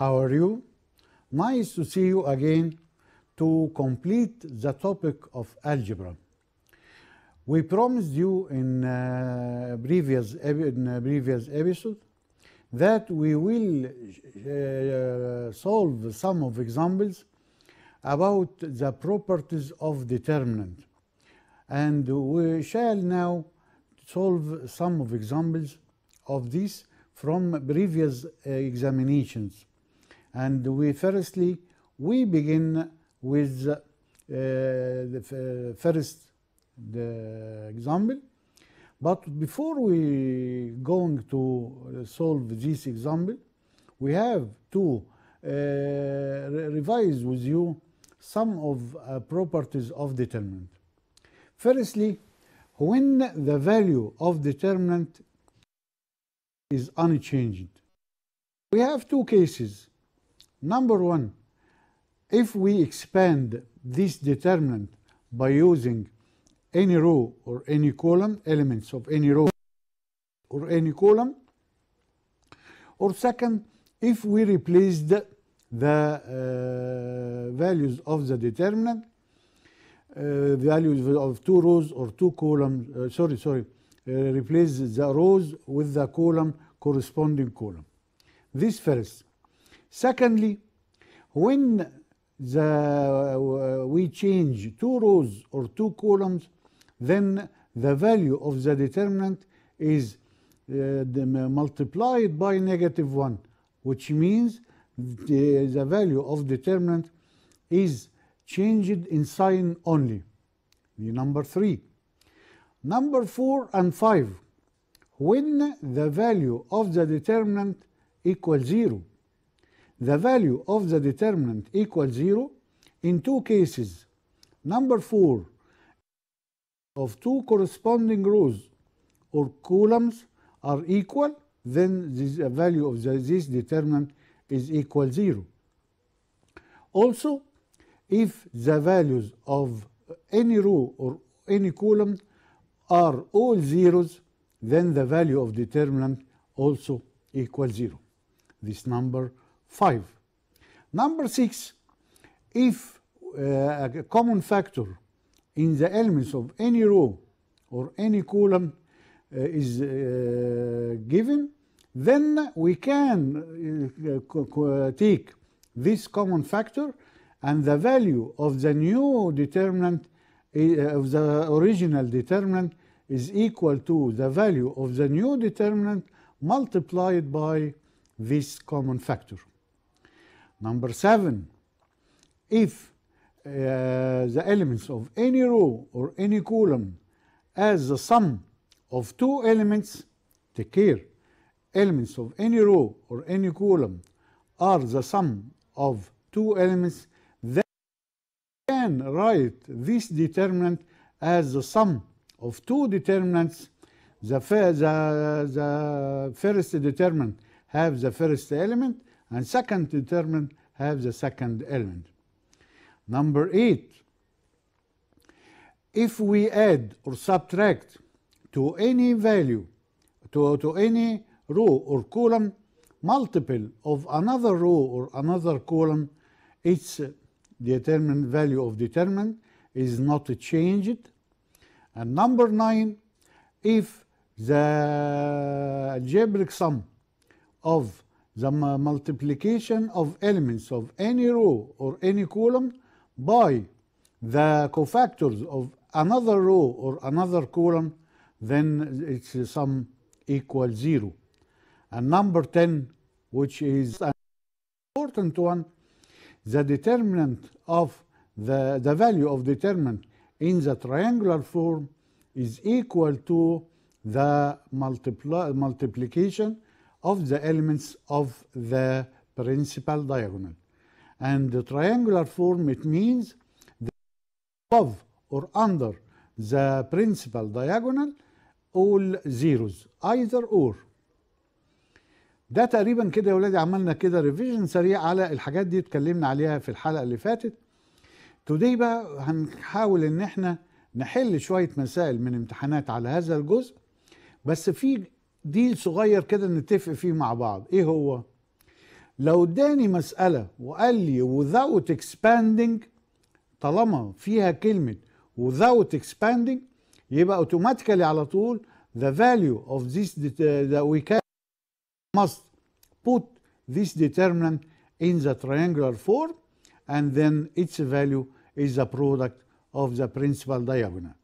How are you? Nice to see you again to complete the topic of algebra. We promised you in uh, previous in previous episode that we will uh, solve some of examples about the properties of determinant and we shall now solve some of examples of this from previous uh, examinations and we firstly, we begin with uh, the uh, first the example. But before we going to solve this example, we have to uh, revise with you some of uh, properties of determinant. Firstly, when the value of determinant is unchanged, we have two cases. Number one, if we expand this determinant by using any row or any column, elements of any row or any column, or second, if we replaced the, uh, values of the determinant, uh, values of two rows or two columns, uh, sorry, sorry, uh, replace the rows with the column corresponding column. This first. Secondly, when the, uh, we change two rows or two columns, then the value of the determinant is uh, multiplied by negative 1, which means the, the value of determinant is changed in sign only. The number 3. Number 4 and 5. When the value of the determinant equals 0, the value of the determinant equals 0 in two cases. Number 4 of two corresponding rows or columns are equal, then the value of the, this determinant is equal 0. Also, if the values of any row or any column are all zeros, then the value of determinant also equals 0. This number 5. Number 6, if uh, a common factor in the elements of any row or any column uh, is uh, given, then we can uh, take this common factor and the value of the new determinant uh, of the original determinant is equal to the value of the new determinant multiplied by this common factor. Number seven, if uh, the elements of any row or any column as the sum of two elements, take care, elements of any row or any column are the sum of two elements, then can write this determinant as the sum of two determinants. The, the, the first determinant have the first element and second determinant have the second element. Number eight, if we add or subtract to any value, to, to any row or column, multiple of another row or another column, its determinant value of determinant is not changed. And number nine, if the algebraic sum of the multiplication of elements of any row or any column by the cofactors of another row or another column, then its sum equals zero. And number 10, which is an important one, the determinant of the, the value of determinant in the triangular form is equal to the multiplication of the elements of the principal diagonal. And the triangular form, it means above or under the principal diagonal all zeros either or ده تقريبا كده يا ولادي عملنا كده ريفيجن سريع على الحاجات دي اتكلمنا عليها في الحلقه اللي فاتت توداي بقى هنحاول ان احنا نحل شويه مسائل من امتحانات على هذا الجزء بس في ديل صغير كده نتفق فيه مع بعض ايه هو لو اداني مساله وقال لي without expanding طالما فيها كلمه without expanding يبقى اوتوماتيكالي على طول the value of this that we can must put this determinant in the triangular form and then its value is the product of the principal diagonal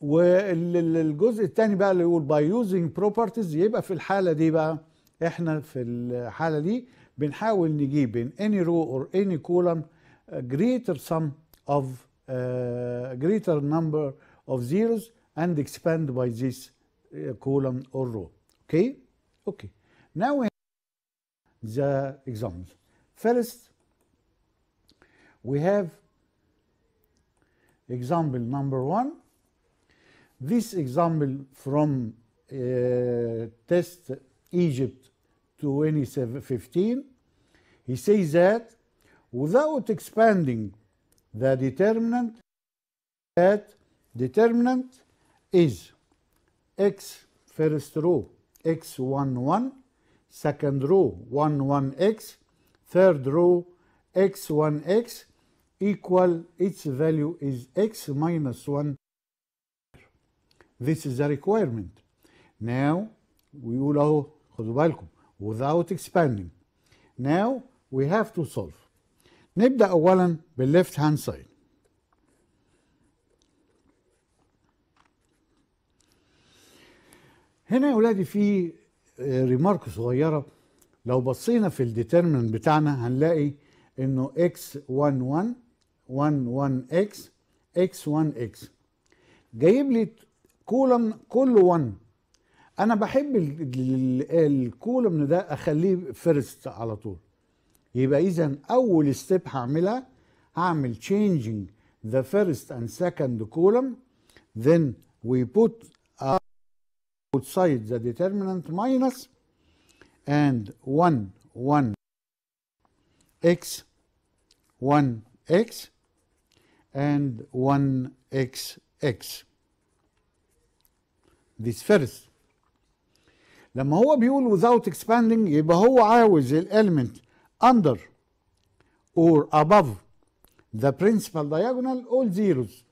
والجزء الثاني بقى اللي يقول باي يوزنج بروبرتيز يبقى في الحاله دي بقى احنا في الحاله دي بنحاول نجيب بين any row or any column greater sum of uh, greater number of zeros and expand by this column or row. Okay? Okay. Now we have the examples. First, we have example number one. This example from uh, test Egypt 2015, he says that without expanding the determinant, that determinant is x first row x one one, second row one one x, third row x1x equal its value is x minus 1 This is the requirement. Now ويقول اهو خدوا بالكم without expanding. Now we have to solve. نبدأ أولا left hand side. هنا يا ولادي في ريمارك آه, صغيرة لو بصينا في الديترمنت بتاعنا هنلاقي انه x 11 11 1 x x 1 x جايب لي كولم كل 1 انا بحب الكولم ده اخليه فيرست على طول يبقى اذا اول ستيب هعملها هعمل changing the first and second column then we put outside the determinant minus and 1 1 x 1 x and 1 x x this first, لما هو بيقول without expanding يبقى هو عاوز الاليمنت under or above the principal diagonal all zeros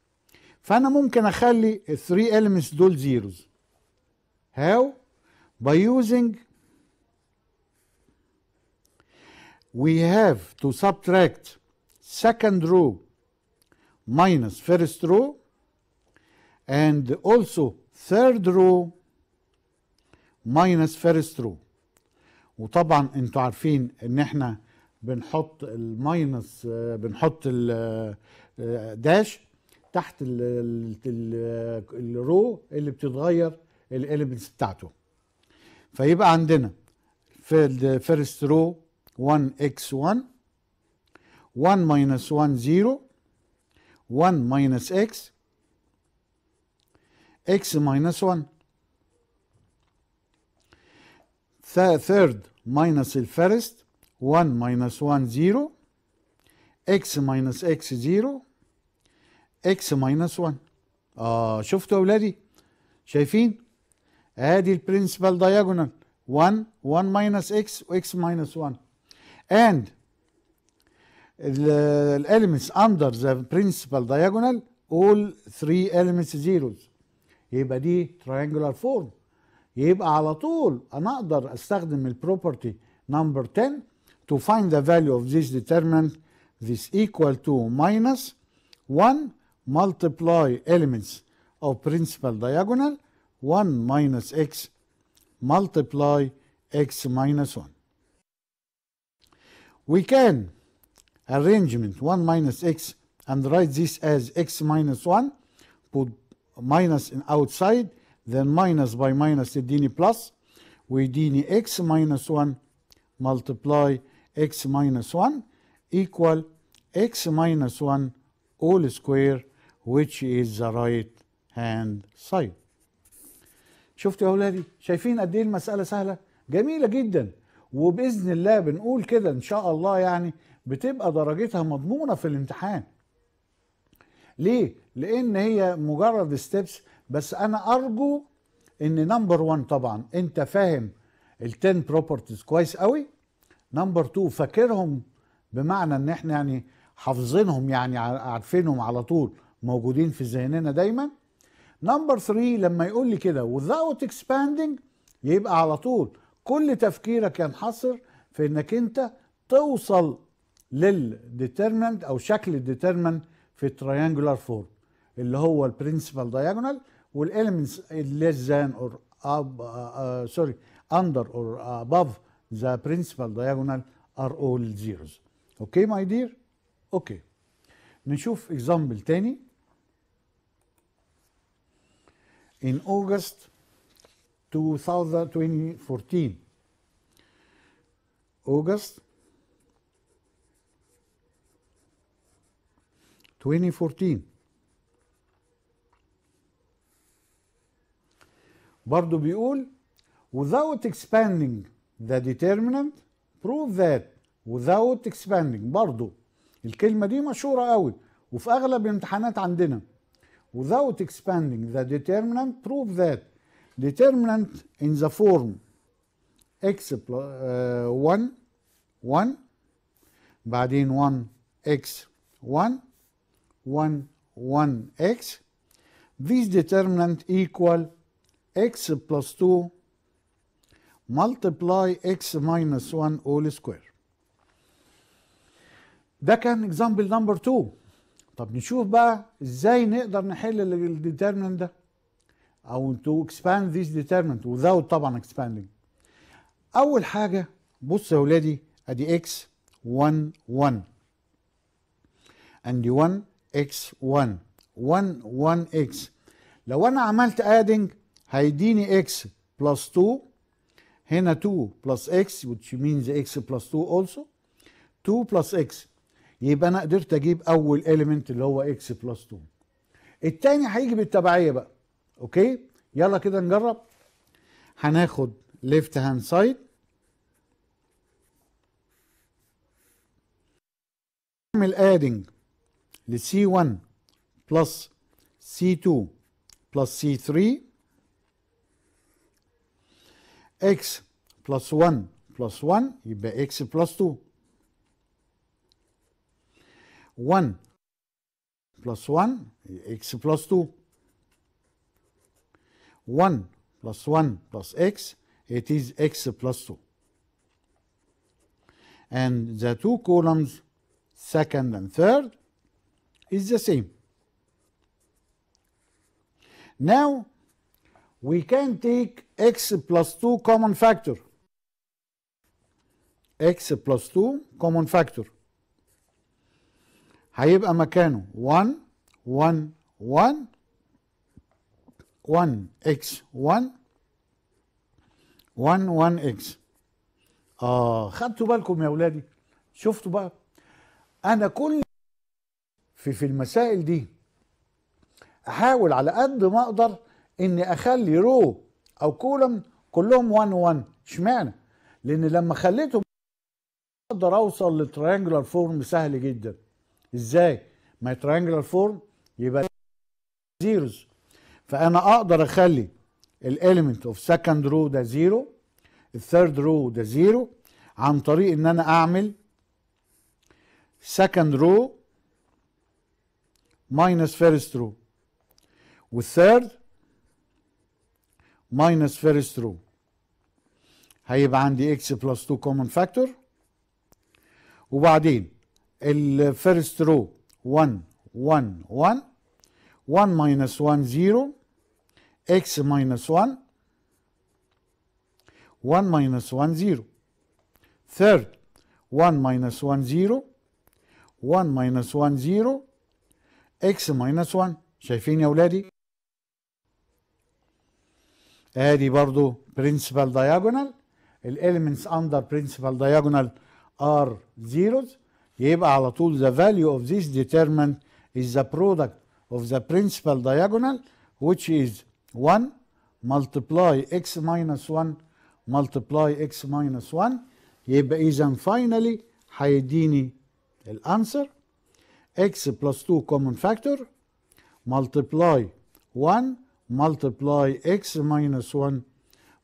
فانا ممكن اخلي 3 elements دول zeros how by using we have to subtract second row minus first row and also ثيرد رو ماينس فيرست رو وطبعا انتوا عارفين ان احنا بنحط الماينس آه، بنحط الداش آه، تحت الرو اللي بتتغير الاليمنتس بتاعته فيبقى عندنا في first رو 1 x 1 1 ماينس 1 0 1 ماينس x x minus 1 third minus first 1 minus 1 0 x minus x 0 x minus 1 اه شفتوا اولادي شايفين ادي البرنسبال diagonal 1 1 minus x و x minus 1 and the elements under the principal diagonal all three elements zeros يبقى دي تريانجولار فورم يبقى على طول انا اقدر استخدم البروبرتي نمبر 10 to find the value of this determinant this equal to minus 1 multiply elements of principal diagonal 1 minus x multiply x minus 1. We can arrangement 1 minus x and write this as x minus 1 put minus in outside then minus by minus يديني plus ويديني x minus 1 multiply x minus 1 equal x minus 1 all square which is the right hand side شفتوا يا اولادي شايفين قد ايه المساله سهله جميله جدا وباذن الله بنقول كده ان شاء الله يعني بتبقى درجتها مضمونه في الامتحان ليه لان هي مجرد ستيبس بس انا ارجو ان نمبر 1 طبعا انت فاهم ال10 بروبرتيز كويس قوي نمبر 2 فاكرهم بمعنى ان احنا يعني حافظينهم يعني عارفينهم على طول موجودين في ذهننا دايما نمبر 3 لما يقول لي كده without expanding يبقى على طول كل تفكيرك ينحصر في انك انت توصل للديترمنت او شكل الديترمنت في التريانجولار فورم اللي هو البرنسبال دايجونال والاليمنتس less than or up, سوري under or above the principal diagonal are all zeros. اوكي ماي دير؟ اوكي. نشوف example تاني. In August 2014 August 2014 برضه بيقول without expanding the determinant prove that without expanding برضه الكلمة دي مشهورة قوي وفي أغلب الامتحانات عندنا without expanding the determinant prove that determinant in the form x 1 1 بعدين 1 x 1 1 1 x these determinant equal x plus 2 multiply x minus 1 all square ده كان example number 2 طب نشوف بقى ازاي نقدر نحل الديترمنت ده او to expand this determinant without طبعا expanding اول حاجه بص يا ولادي ادي x 1 1 and 1 x 1 1 1 x لو انا عملت adding هيديني x بلس 2 هنا 2 بلس x which means x بلس 2 also 2 بلس x يبقى انا قدرت اجيب اول element اللي هو x بلس 2 التاني هيجي بالتبعيه بقى اوكي يلا كده نجرب هناخد ليفت هاند سايد نعمل ل c 1 بلس c 2 بلس c 3 x plus 1 plus 1 يبقى x plus 2 1 plus 1 x plus 2 1 plus 1 plus x it is x plus 2 and the two columns second and third is the same now we can take x plus 2 common factor x plus 2 common factor هيبقى مكانه 1 1 1 1 x 1 1 1 x اه خدتوا بالكم يا ولادي شفتوا بقى انا كل في في المسائل دي احاول على قد ما اقدر اني اخلي رو او كولم كلهم 1 1 اشمعنى؟ لان لما خليتهم اقدر اوصل لتريانجلر فورم سهل جدا ازاي؟ ما تريانجلر فورم يبقى زيروز فانا اقدر اخلي الاليمنت اوف سكند رو ده زيرو الثيرد رو ده زيرو عن طريق ان انا اعمل سكند رو ماينس فيرست رو والثيرد ماينس فيرست رو هيبقى عندي اكس بلس 2 كومن فاكتور وبعدين الفيرست رو 1 1 1 1 ماينس 1 0 اكس ماينس 1 1 ماينس 1 0 ثيرد 1 ماينس 1 0 1 ماينس 1 0 اكس ماينس 1 شايفين يا ولادي ادي برضو برنسبال داياجونال الاليمنتس اندر principal diagonal ار زيروز يبقى على طول the value of this determinant is the product of the principal diagonal which is 1 multiply x minus 1 multiply x minus 1 يبقى اذا finally هيديني الانسر x plus 2 common factor multiply 1 multiply x minus 1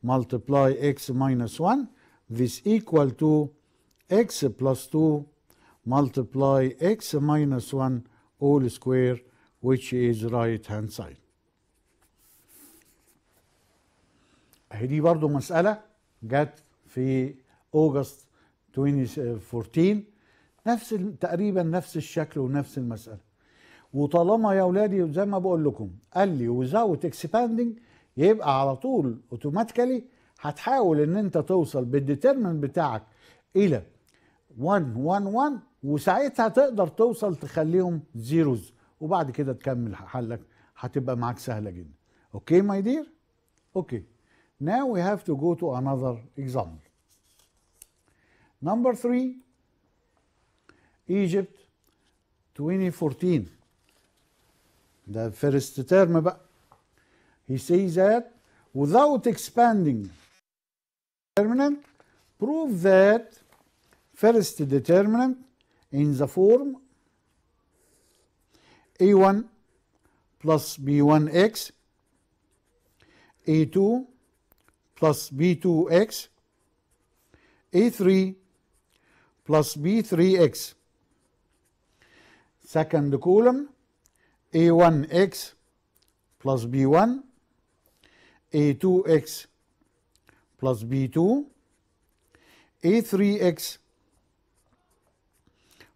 multiply x minus 1 this equal to x plus 2 multiply x minus 1 all square which is right hand side هذه برضو مسألة جت في أغسطس 2014 نفس تقريبا نفس الشكل ونفس المسألة وطالما يا اولادي زي ما بقول لكم قال لي وزاوت اكسباندنج يبقى على طول اوتوماتيكالي هتحاول ان انت توصل بالديترمن بتاعك الى 1 1 1 وساعتها تقدر توصل تخليهم زيروز وبعد كده تكمل حلك هتبقى معاك سهله جدا اوكي ماي دير اوكي ناو وي هاف تو جو تو انذر اكزامبل نمبر 3 Egypt 2014 the first term بقى he says that without expanding determinant prove that first determinant in the form a1 plus b1x a2 plus b2x a3 plus b3x second column a1x plus b1, a2x plus b2, a3x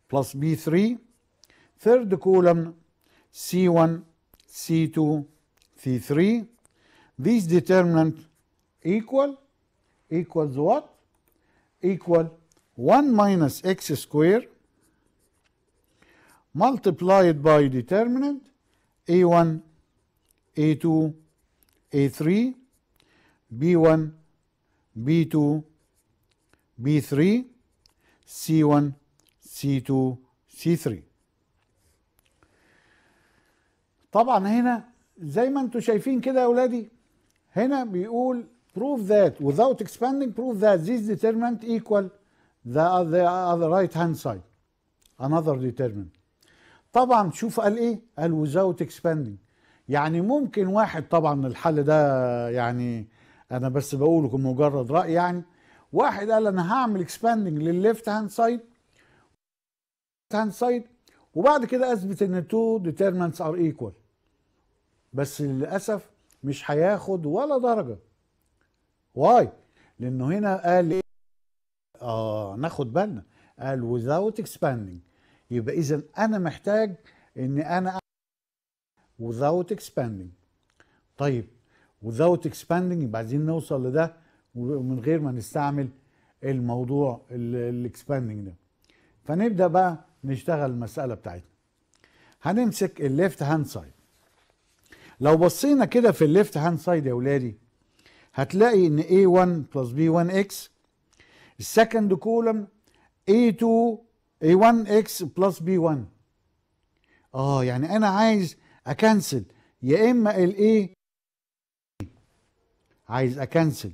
plus b3, third column c1, c2, c3, This determinant equal equals what? equal 1 minus x square multiplied by determinant A1, A2, A3, B1, B2, B3, C1, C2, C3 طبعا هنا زي ما انتم شايفين كده يا اولادي هنا بيقول prove that without expanding prove that this determinant equal the, the, other right hand side another determinant طبعا شوف قال ايه قال وزاوت اكسباندنج يعني ممكن واحد طبعا الحل ده يعني انا بس بقوله كمجرد راي يعني واحد قال انا هعمل اكسباندنج للليفت هاند سايد هاند سايد وبعد كده اثبت ان تو ديترمنتس ار ايكوال بس للاسف مش هياخد ولا درجه واي لانه هنا قال ايه اه ناخد بالنا قال without expanding يبقى اذا انا محتاج ان انا without expanding طيب without expanding يبقى عايزين نوصل لده ومن غير ما نستعمل الموضوع الاكسباندنج ده فنبدا بقى نشتغل المساله بتاعتنا هنمسك الليفت هاند سايد لو بصينا كده في الليفت هاند سايد يا ولادي هتلاقي ان A1 plus B1 X السكند كولم A2 a1x بلس b1 اه يعني انا عايز اكنسل يا اما A عايز اكنسل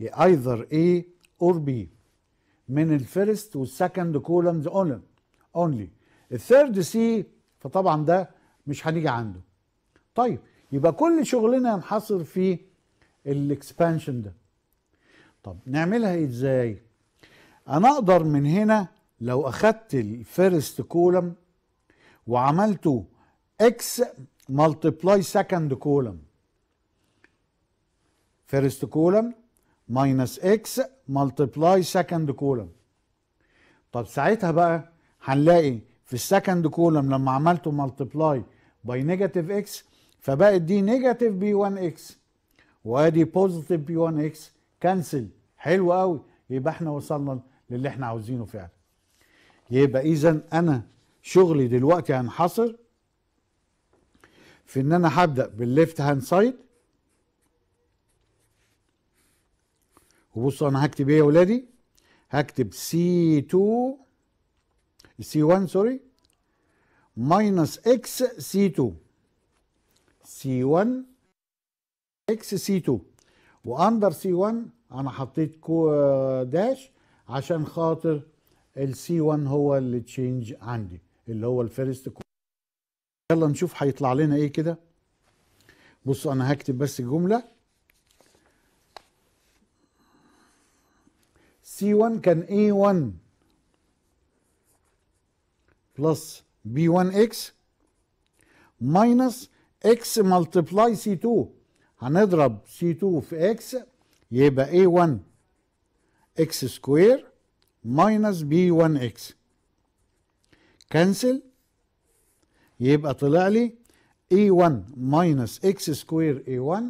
يا ايذر A or B من الفيرست والسكند كولمز اونلي اونلي الثيرد سي فطبعا ده مش هنيجي عنده طيب يبقى كل شغلنا ينحصر في الاكسبانشن ده طب نعملها ازاي انا اقدر من هنا لو اخدت الفيرست كولم وعملته اكس ملتبلاي سكند كولم فيرست كولم ماينس اكس ملتبلاي سكند كولم طب ساعتها بقى هنلاقي في السكند كولم لما عملته ملتبلاي باي نيجاتيف اكس فبقت دي نيجاتيف بي 1 اكس وادي بوزيتيف بي 1 اكس كنسل حلو قوي يبقى احنا وصلنا للي احنا عاوزينه فعلا يبقى اذا انا شغلي دلوقتي هنحصر في ان انا هبدا بالليفت هاند سايد وبصوا انا هكتب ايه يا ولادي هكتب سي 2 سي 1 سوري ماينس اكس سي 2 سي 1 اكس سي 2 واندر سي 1 انا حطيت كو داش عشان خاطر السي 1 هو اللي تشينج عندي اللي هو الفيرست يلا نشوف هيطلع لنا ايه كده بصوا انا هكتب بس الجمله سي 1 كان اي 1 بلس بي 1 اكس ماينس اكس ملتبلاي سي 2 هنضرب سي 2 في اكس يبقى اي 1 اكس سكوير minus b1x كنسل يبقى طلع لي a1 minus x سكوير a1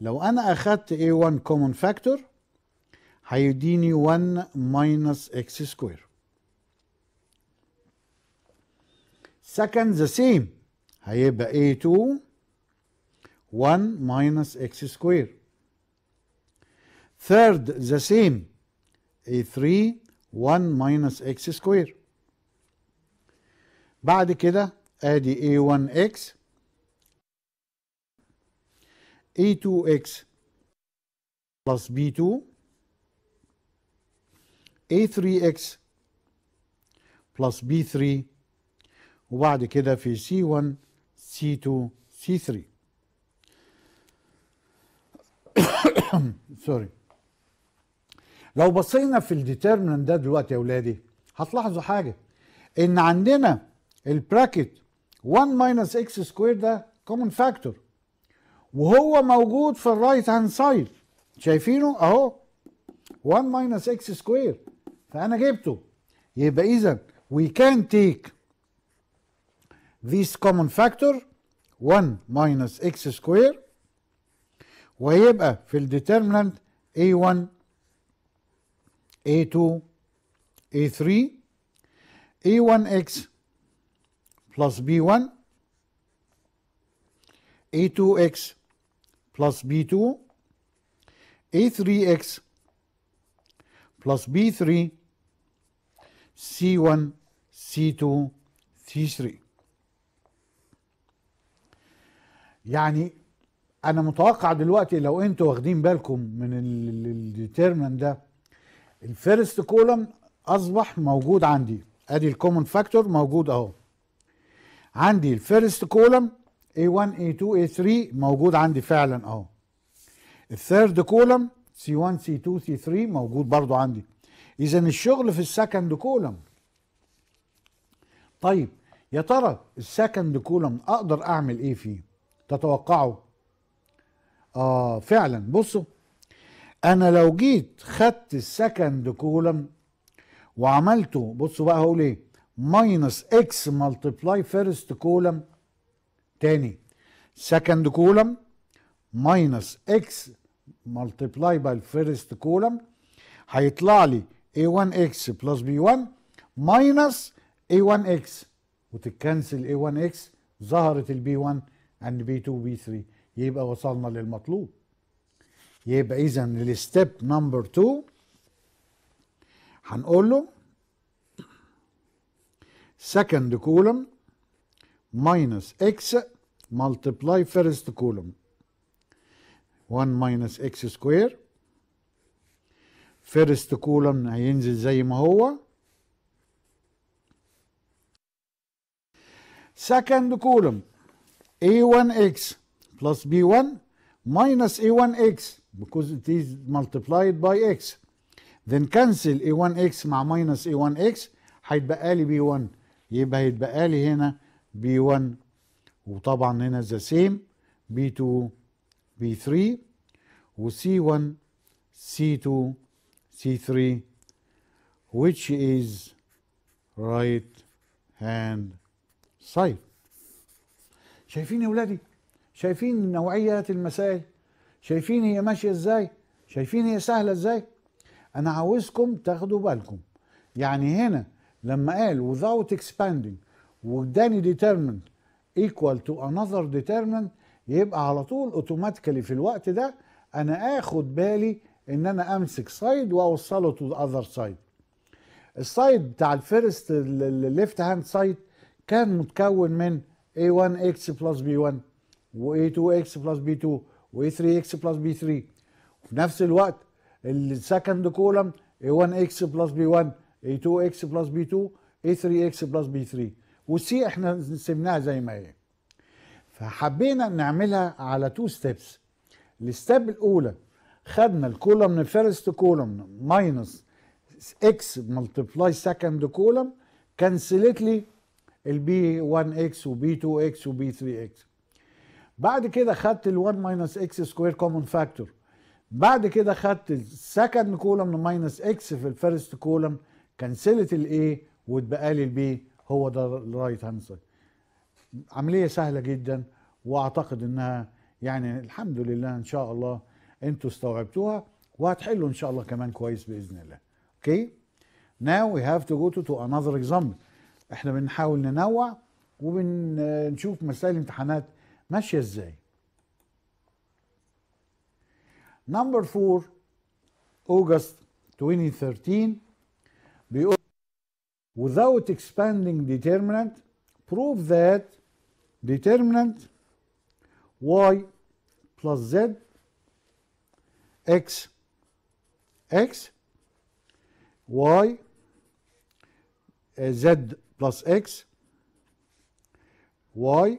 لو انا اخدت a1 common factor هيديني 1 minus x سكوير second the same هيبقى a2 1 minus x square. Third, the same, a3 1 ماينس اكس سكوير بعد كده ادي a1x a2x plus b2 a3x plus b3 وبعد كده في c1 c2 c3 سوري لو بصينا في الديترمنت ده دلوقتي يا ولادي هتلاحظوا حاجه ان عندنا البراكت 1 ماينس اكس سكوير ده كومن فاكتور وهو موجود في الرايت هاند سايد شايفينه اهو 1 ماينس اكس سكوير فانا جبته يبقى اذا وي كان تيك this common factor 1 minus x square وهيبقى في الديترمنت a1 A2 A3 A1x plus B1 A2x plus B2 A3x plus B3 C1 C2 C3 يعني انا متوقع دلوقتي لو انتوا واخدين بالكم من الديترمن ده الفيرست كولم اصبح موجود عندي ادي الكومن فاكتور موجود اهو عندي الفيرست كولم A1 A2 A3 موجود عندي فعلا اهو الثيرد كولم C1 C2 C3 موجود برضو عندي اذا الشغل في السكند كولم طيب يا ترى السكند كولم اقدر اعمل ايه فيه تتوقعوا اه فعلا بصوا انا لو جيت خدت السكند كولم وعملته بصوا بقى هقول ايه ماينس اكس ملتبلاي فيرست كولم تاني سكند كولم ماينس اكس ملتبلاي باي الفيرست كولم هيطلع لي a1x بلس b1 ماينس a1x وتتكنسل a1x ظهرت البي 1 اند بي 2 بي 3 يبقى وصلنا للمطلوب يبقى اذا الستيب نمبر 2 هنقول له second column minus x multiply first column 1 minus x square first column هينزل زي ما هو second column a1x plus b1 minus a1x because it is multiplied by x then cancel a1x مع minus a1x هيتبقى لي b1 يبقى هيتبقى لي هنا b1 وطبعا هنا the same b2 b3 و c 1 c2 c3 which is right hand side شايفين يا ولادي شايفين نوعيات المسائل شايفين هي ماشيه ازاي شايفين هي سهله ازاي انا عاوزكم تاخدوا بالكم يعني هنا لما قال without expanding واداني determinant equal to another determinant يبقى على طول اوتوماتيكالي في الوقت ده انا اخد بالي ان انا امسك سايد واوصله تو اذر سايد السايد بتاع الفيرست الليفت هاند سايد كان متكون من a1x بلس b1 و a2x بلس b2 و 3 اكس بلس بي 3 وفي نفس الوقت السكند كولم اي 1 اكس بلس بي 1 اي 2 اكس بلس بي 2 اي 3 اكس بلس بي 3 والسي احنا سيبناها زي ما هي فحبينا نعملها على تو ستيبس الستيب الاولى خدنا من فيرست كولم ماينس اكس ملتبلاي سكند كولم كانسلت لي البي 1 اكس وبي 2 اكس وبي 3 اكس بعد كده خدت ال 1 ماينس اكس سكوير كومن فاكتور بعد كده خدت السكند كولم ماينس اكس في الفيرست كولم كنسلت الاي واتبقى لي البي هو ده الرايت هاند سايد عمليه سهله جدا واعتقد انها يعني الحمد لله ان شاء الله انتوا استوعبتوها وهتحلوا ان شاء الله كمان كويس باذن الله اوكي ناو وي هاف تو جو تو انذر اكزامبل احنا بنحاول ننوع وبنشوف مسائل امتحانات ماشية ازاي نمبر 4 August 2013 بيقول without expanding determinant prove that determinant y plus z x x y z plus x y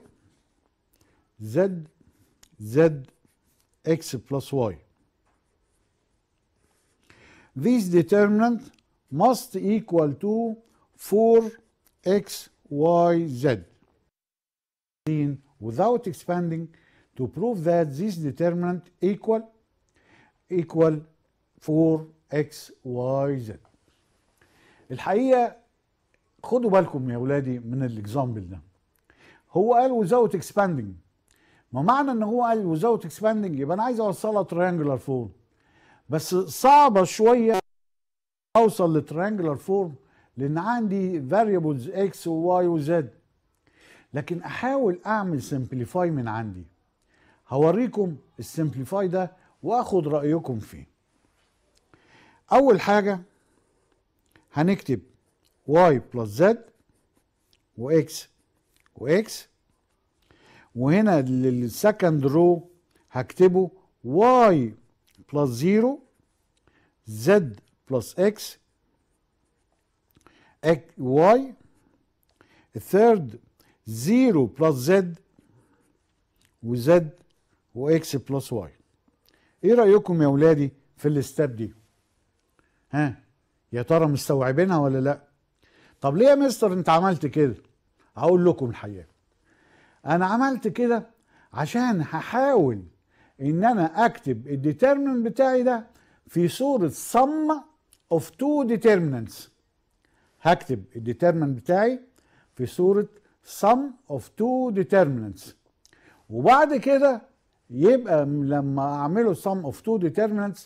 زد زد x plus y. This determinant must equal to 4 xyz Without expanding to prove that this determinant equal equal 4 xyz الحقيقة خدوا بالكم يا ولادي من الاكزامبل ده. هو قال without expanding ما معنى ان هو قال ويزاوت اكسباندنج يبقى انا عايز اوصلها تريانجولار فورم بس صعبه شويه اوصل لتريانجولار فورم لان عندي فاريبلز اكس وواي وزد لكن احاول اعمل سمبليفاي من عندي هوريكم السمبليفاي ده واخد رايكم فيه اول حاجه هنكتب واي بلس زد واكس واكس وهنا للسكند رو هكتبه واي بلس زيرو زد بلس اكس واي الثيرد زيرو بلس زد وزد واكس بلس واي ايه رأيكم يا ولادي في الاستاب دي ها يا ترى مستوعبينها ولا لا طب ليه يا مستر انت عملت كده هقول لكم الحقيقه انا عملت كده عشان هحاول ان انا اكتب الديترمنت بتاعي ده في صورة صم of two determinants هكتب الديترمنت بتاعي في صورة sum of two determinants وبعد كده يبقى لما اعمله sum of two determinants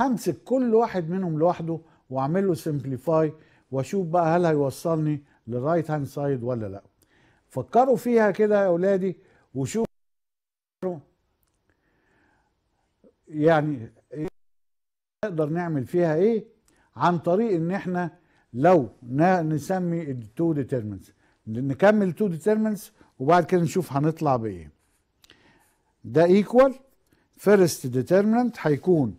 همسك كل واحد منهم لوحده واعمله سمبليفاي simplify واشوف بقى هل هيوصلني للرايت هاند سايد ولا لا فكروا فيها كده يا اولادي وشوفوا يعني نقدر نعمل فيها ايه عن طريق ان احنا لو نسمي التو ديتيرمنتس نكمل التو ديتيرمنتس وبعد كده نشوف هنطلع بايه ده ايكوال فيرست ديتيرمنت هيكون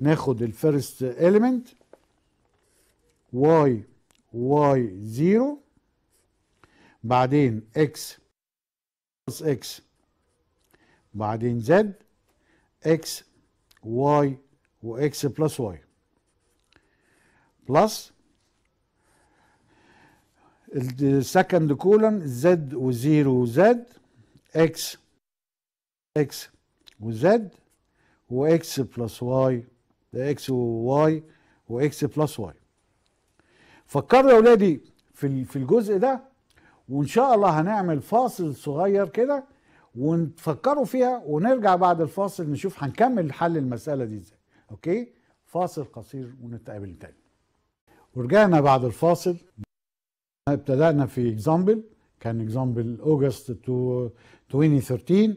ناخد الفيرست اليمنت واي واي زيرو بعدين اكس بلس اكس بعدين زد اكس واي واكس بلس واي بلس السكند كولن زد وزيرو زد اكس اكس وزد واكس بلس واي ده اكس وواي واكس بلس واي فكروا يا ولادي في في الجزء ده وان شاء الله هنعمل فاصل صغير كده ونفكروا فيها ونرجع بعد الفاصل نشوف هنكمل حل المساله دي ازاي اوكي فاصل قصير ونتقابل تاني ورجعنا بعد الفاصل ابتدأنا في اكزامبل كان اكزامبل اوجست 2013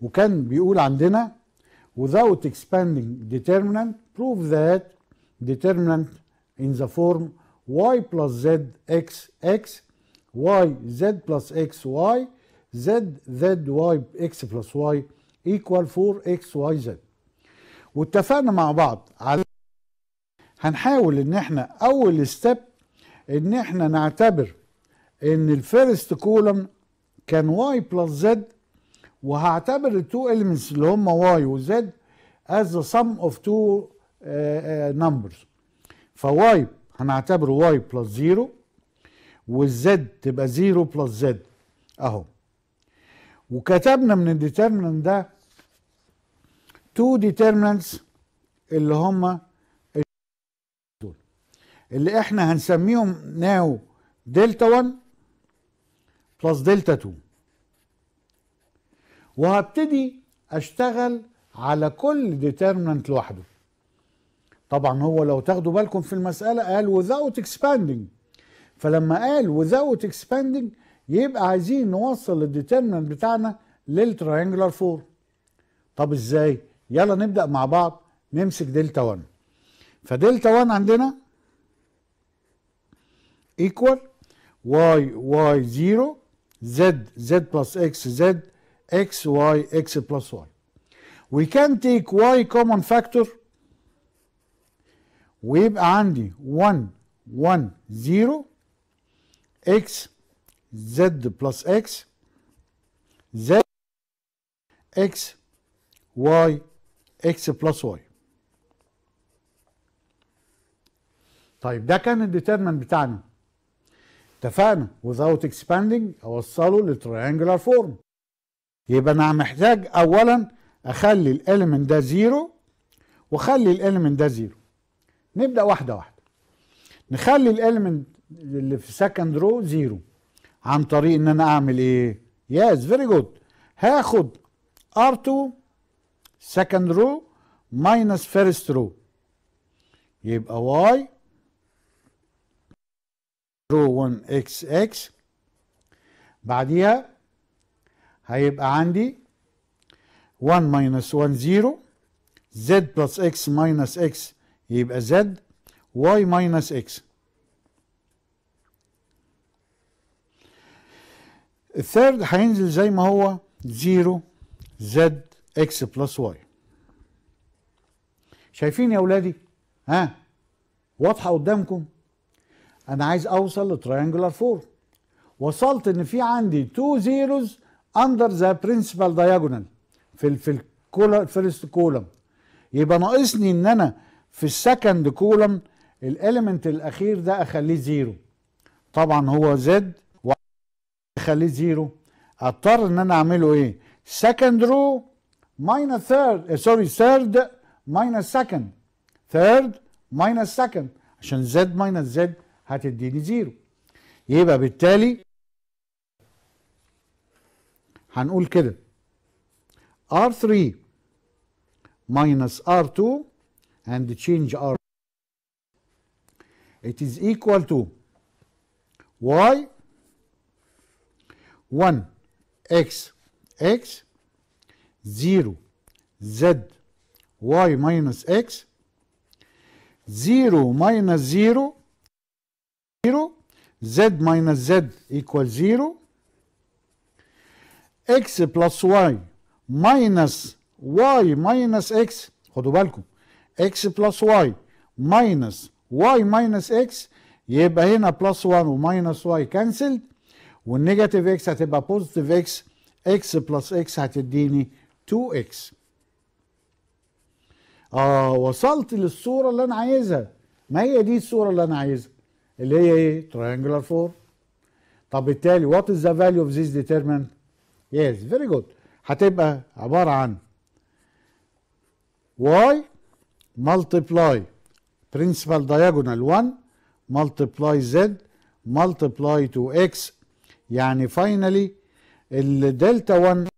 وكان بيقول عندنا without expanding determinant prove that determinant in the form y plus z x x y z plus x y z z y x plus y equal 4 x y z واتفقنا مع بعض على هنحاول ان احنا اول ستيب ان احنا نعتبر ان الفيرست كولم كان y plus z وهعتبر التو اليمنتس اللي هم واي وزد the sum of two uh, numbers فy هنعتبره y plus 0 والزد تبقى زيرو بلس زد اهو وكتبنا من الديترمنت ده تو ديترمنتس اللي هما دول اللي احنا هنسميهم ناو دلتا 1 بلس دلتا 2 وهبتدي اشتغل على كل ديترمنت لوحده طبعا هو لو تاخدوا بالكم في المساله قال without expanding فلما قال without expanding يبقى عايزين نوصل الديترمنت بتاعنا للتراينجلر فور طب ازاي يلا نبدا مع بعض نمسك دلتا 1 فدلتا 1 عندنا ايكوال y y 0 زد زد بلس اكس زد x y x بلس y وي كان تيك y كومن فاكتور ويبقى عندي 1 1 0 x زد بلس x z x واي x بلس واي طيب ده كان الديترمن بتاعنا اتفقنا without expanding اوصله للتريانجولار فورم يبقى انا محتاج اولا اخلي الاليمنت ده زيرو واخلي الاليمنت ده زيرو نبدا واحده واحده نخلي الاليمنت اللي في سكند رو زيرو عن طريق ان انا اعمل ايه يس فيري جود هاخد ار2 سكند رو ماينس فيرست رو يبقى واي رو 1 اكس اكس بعديها هيبقى عندي 1 ماينس 1 0 زد بلس اكس ماينس اكس يبقى زد واي ماينس اكس الثيرد هينزل زي ما هو 0 زد اكس بلس واي شايفين يا اولادي ها واضحه قدامكم انا عايز اوصل لتريانجولار فور وصلت ان في عندي تو زيروز اندر ذا برنسبال دايجونال في الـ في الكولر كولم يبقى ناقصني ان انا في السكند كولم الاليمنت الاخير ده اخليه زيرو طبعا هو زد اخليه زيرو اضطر ان انا اعمله ايه سكند رو ماينس ثيرد سوري ثيرد ماينس سكند ثيرد ماينس سكند عشان زد ماينس زد هتديني زيرو يبقى بالتالي هنقول كده R3 minus R2 and change R it is equal to Y 1 x x 0 z y minus x 0 minus 0 0 z minus z equals 0 x plus y minus y minus x خدوا بالكم x plus y minus y minus x يبقى هنا plus 1 وماينس y cancelled والنيجاتيف اكس هتبقى بوزيتيف اكس اكس بلس اكس هتديني 2 اكس اه وصلت للصوره اللي انا عايزها ما هي دي الصوره اللي انا عايزها اللي هي ايه تريانجولار فور طب بالتالي وات از ذا فاليو اوف ذيس ديترمنت يس فيري جود هتبقى عباره عن y multiply برنسبال diagonal 1 multiply زد multiply 2 x يعني finally delta 1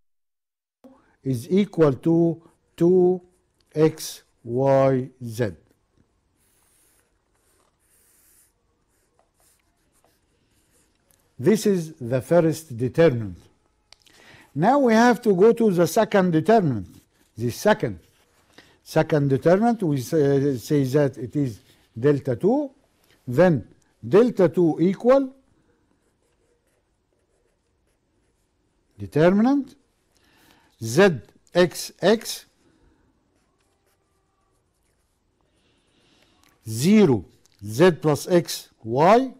is equal to 2 x y z This is the first determinant. Now we have to go to the second determinant. The second, second determinant, we say, say that it is delta 2. Then delta 2 equal determinant x zero z plus x y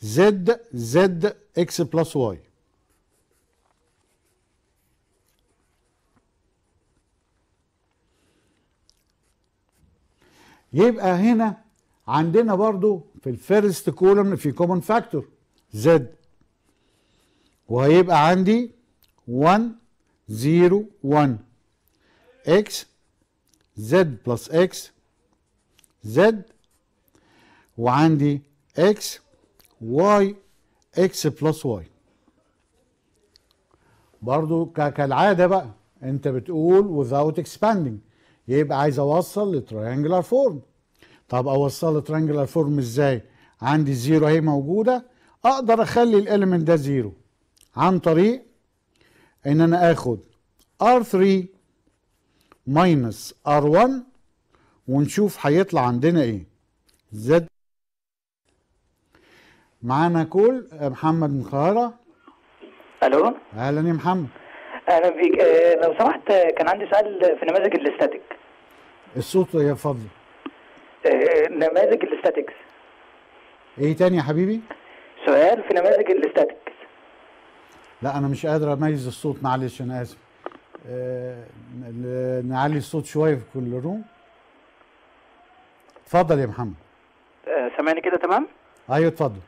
z z x plus y يبقى هنا عندنا برضو في الفيرست كولوم في كومن فاكتور زد وهيبقى عندي 1 0 1 اكس زد بلس اكس زد وعندي اكس واي اكس بلس واي برضو كالعاده بقى انت بتقول without expanding يبقى عايز اوصل لتريانجلر فورم طب اوصل ترانجلر فورم ازاي عندي الزيرو اهي موجوده اقدر اخلي الاليمنت ده زيرو عن طريق ان انا اخد ار 3 ماينس ار 1 ونشوف هيطلع عندنا ايه زد معانا كول آه، محمد من القاهره الو اهلا يا محمد اهلا بيك آه، لو سمحت آه، كان عندي سؤال في نماذج الاستاتيك الصوت يا فضل نماذج الاستاتيكس ايه تاني يا حبيبي؟ سؤال في نماذج الاستاتيكس لا انا مش قادر اميز الصوت معلش انا اسف آه نعلي الصوت شويه في كل روم اتفضل يا محمد آه سامعني كده تمام؟ ايوه اتفضل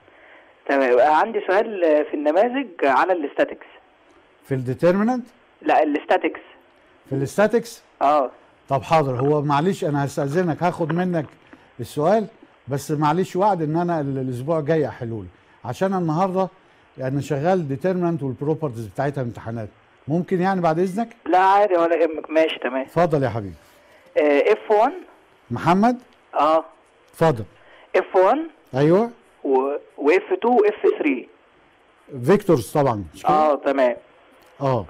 تمام عندي سؤال في النماذج على الاستاتيكس في الديترمينانت؟ لا الاستاتيكس في الاستاتيكس؟ اه طب حاضر هو معلش انا هستاذنك هاخد منك السؤال بس معلش وعد ان انا الاسبوع الجاي احلول عشان النهارده انا يعني شغال ديترمنت والبروبرتيز بتاعتها امتحانات ممكن يعني بعد اذنك لا عادي ولا يهمك ماشي تمام اتفضل يا حبيبي اف آه، 1 محمد اه اتفضل اف 1 ايوه واف 2 واف 3 فيكتورز طبعا اه تمام اه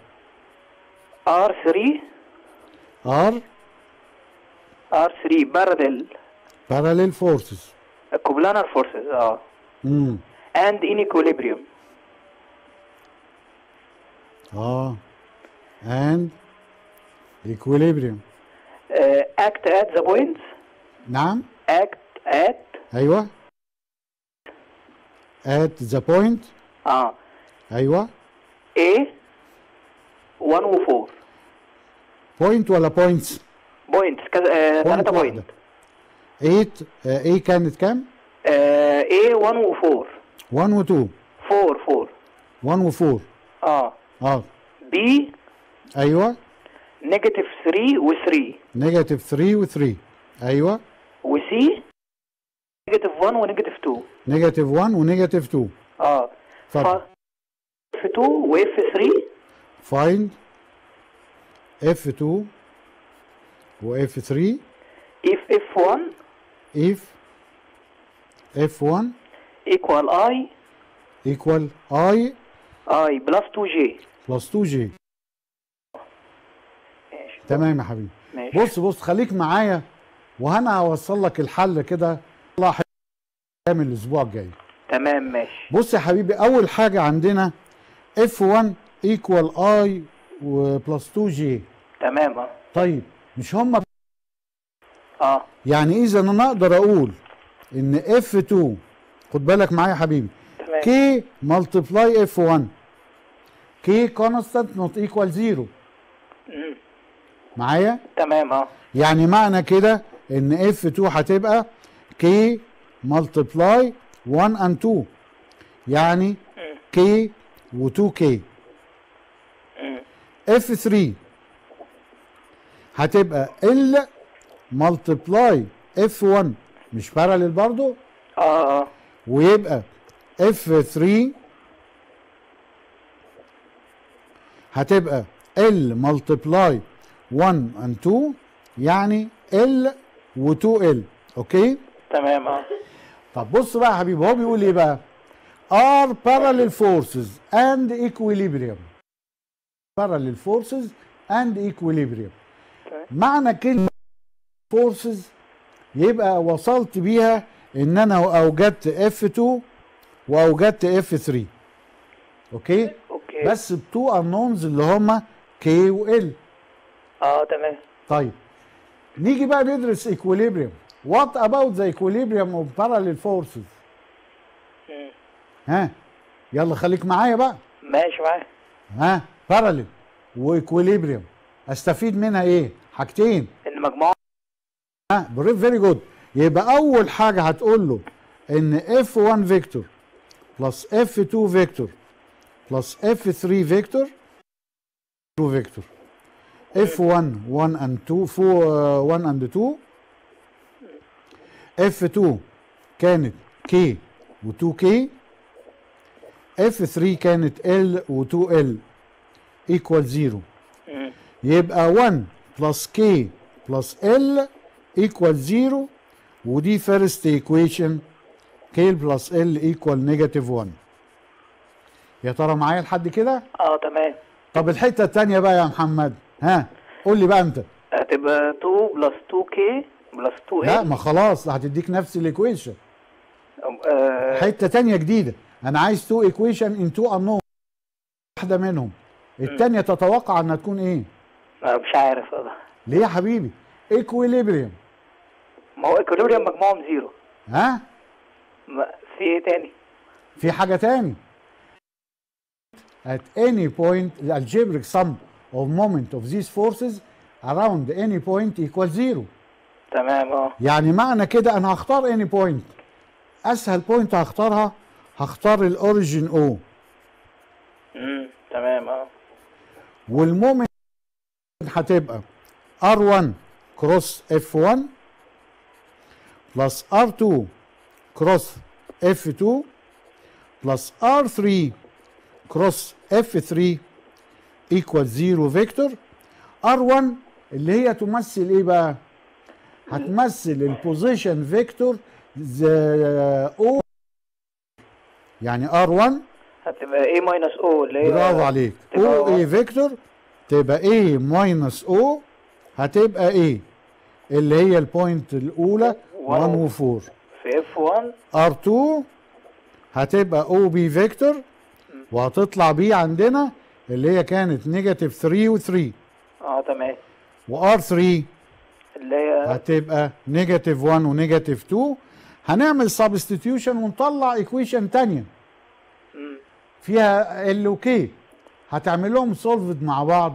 ار 3 ار ار 3 بارلل parallel forces coplanar forces اه امم and in equilibrium اه and equilibrium uh, act at the points نعم act at ايوه at the point اه ايوه A 1 و 4 point ولا points بوينتس كذا ثلاثة point. 8 ايه uh, كانت كام؟ ايه 1 و4 1 و2 4 4 1 و4 اه اه بي ايوه نيجاتيف 3 و3 نيجاتيف 3 و3 ايوه وسي نيجاتيف 1 ونيجاتيف 2 نيجاتيف 1 ونيجاتيف 2 اه ف اف 2 واف 3 فايند اف 2 واف 3 اف اف 1 if f1 equal i equal i i plus 2j plus 2j ماشي تمام يا حبيبي ماشي بص بص خليك معايا وانا هوصل لك الحل كده لاحظ من الاسبوع الجاي تمام ماشي بص يا حبيبي اول حاجه عندنا f1 equal i و plus 2j تمام اه. طيب مش هم آه. يعني اذا انا اقدر اقول ان اف 2 خد بالك معايا يا حبيبي كي ملتبلاي اف 1 كي كونستانت نوت ايكوال زيرو معايا؟ تمام اه يعني معنى كده ان اف 2 هتبقى كي ملتبلاي 1 اند 2 يعني كي و2 كي اف 3 هتبقى ال ملتبلاي اف 1 مش بارلل برضو اه اه ويبقى اف 3 هتبقى ال ملتبلاي 1 اند 2 يعني ال و2 ال اوكي تمام اه طب بص بقى يا حبيبي هو بيقول ايه بقى ار parallel forces and equilibrium parallel forces and equilibrium معنى كلمة فورسز يبقى وصلت بيها ان انا اوجدت اف 2 واوجدت اف 3 اوكي اوكي بس بتو انونز اللي هما كي وال اه تمام طيب نيجي بقى ندرس ايكوليبريم وات اباوت ذا ايكوليبريم اوف بارالل فورسز ها يلا خليك معايا بقى ماشي معايا ها بارالل وايكوليبريم استفيد منها ايه حاجتين ان مجموعه بريف فيري جود يبقى اول حاجه هتقول له ان اف 1 فيكتور بلس اف 2 فيكتور بلس اف 3 فيكتور 2 فيكتور اف 1 1 اند 2 4 1 اند 2 اف 2 كانت كي و2 كي اف 3 كانت ال و2 ال ايكوال 0 يبقى 1 بلس كي بلس ال ايكوال 0 ودي فيرست ايكويشن k بلس ال ايكوال نيجاتيف 1 يا ترى معايا لحد كده؟ اه تمام طب الحته الثانيه بقى يا محمد ها قول لي بقى انت هتبقى 2 بلس 2 k بلس 2 لا ما خلاص هتديك نفس الايكويشن أه حته ثانيه جديده انا عايز 2 ايكويشن ان 2 انون واحده منهم الثانيه تتوقع انها تكون ايه؟ آه، مش عارف والله ليه يا حبيبي؟ ايكويليبريم ما هو ايكويليبريم مجموعهم زيرو ها ما في ايه تاني في حاجه تاني at any point the algebraic sum of moment of these forces around any point equals zero تمام اه يعني معنى كده انا هختار any point اسهل بوينت هختارها هختار الاوريجين او امم تمام اه والمومنت هتبقى ار 1 كروس F1 بلس R2 كروس F2 بلس R3 كروس F3 ايكوال 0 فيكتور R1 اللي هي تمثل ايه بقى؟ هتمثل البوزيشن فيكتور او يعني R1 هتبقى A ماينس O اللي هي برافو عليك O A فيكتور تبقى A ماينس O هتبقى ايه اللي هي البوينت الاولى 1 و 4 في اف 1 ار 2 هتبقى او بي فيكتور وهتطلع بيه عندنا اللي هي كانت نيجاتيف 3 و 3 اه تمام وار 3 اللي هي هتبقى نيجاتيف 1 ونيجاتيف 2 هنعمل سبستيتيوشن ونطلع ايكويشن ثانيه فيها ال وكي هتعملهم لهم سولفد مع بعض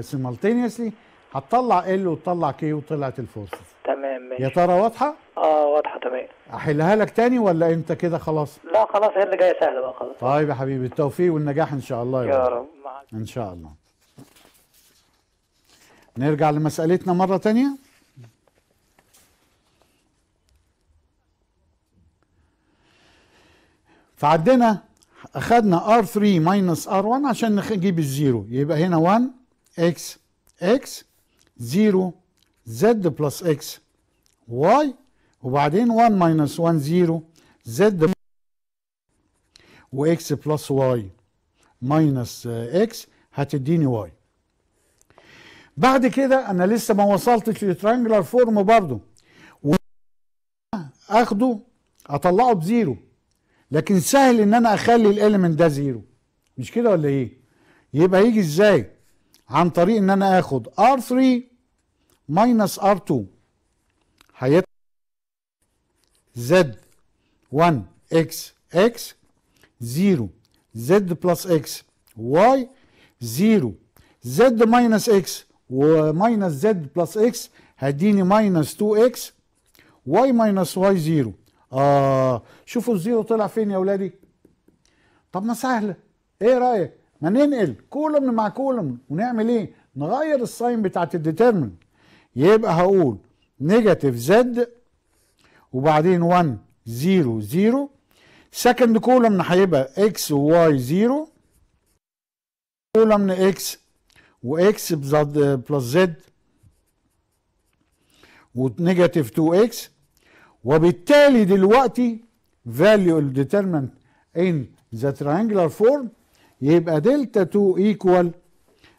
سيمالتينيسلي هتطلع ال وتطلع كي وطلعت الفرصه تمام ماشي يا ترى واضحه؟ اه واضحه تمام احلها لك تاني ولا انت كده خلاص؟ لا خلاص هي اللي جايه سهله بقى خلاص طيب يا حبيبي التوفيق والنجاح ان شاء الله يا, يا رب معك. ان شاء الله نرجع لمسألتنا مرة تانية فعدنا اخذنا r R3 ماينس R1 عشان نجيب الزيرو يبقى هنا 1 X X 0 زد بلس x واي وبعدين 1 ماينس 1 0 زد x بلس y ماينس uh, x هتديني واي بعد كده انا لسه ما وصلتش للترانجلر فورم برضو اخده اطلعه بزيرو لكن سهل ان انا اخلي الاليمنت ده زيرو مش كده ولا ايه يبقى يجي ازاي عن طريق ان انا اخد r3 ماينس ار 2 هيطلع زد 1 اكس اكس 0 زد بلس اكس واي 0 زد ماينس اكس وماينس زد بلس اكس هديني ماينس 2 اكس واي ماينس واي 0 آه شوفوا الزيرو طلع فين يا ولادي طب ما سهلة ايه رأيك ما ننقل كولوم مع كولوم ونعمل ايه نغير الساين بتاعت الديترمنت يبقى هقول نيجاتيف زد وبعدين 1 0 0 سكند كولم هيبقى اكس وواي 0 كولمن اكس واكس بلس زد ونيجاتيف 2 اكس وبالتالي دلوقتي value determinant in the triangular form يبقى دلتا 2 ايكوال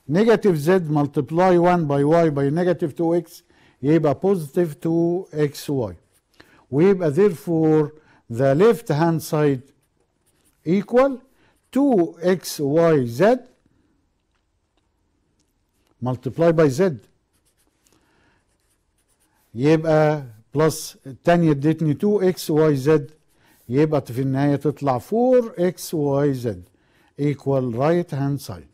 نيجاتيف زد ملتبلاي 1 باي واي باي نيجاتيف 2 اكس يبقى بوزيتيف 2 اكس واي ويبقى therefore the left hand side equal 2 اكس واي زد ملتبلاي باي زد يبقى بلس الثانية ادتني 2 اكس واي زد يبقى في النهاية تطلع 4 اكس واي زد equal right hand side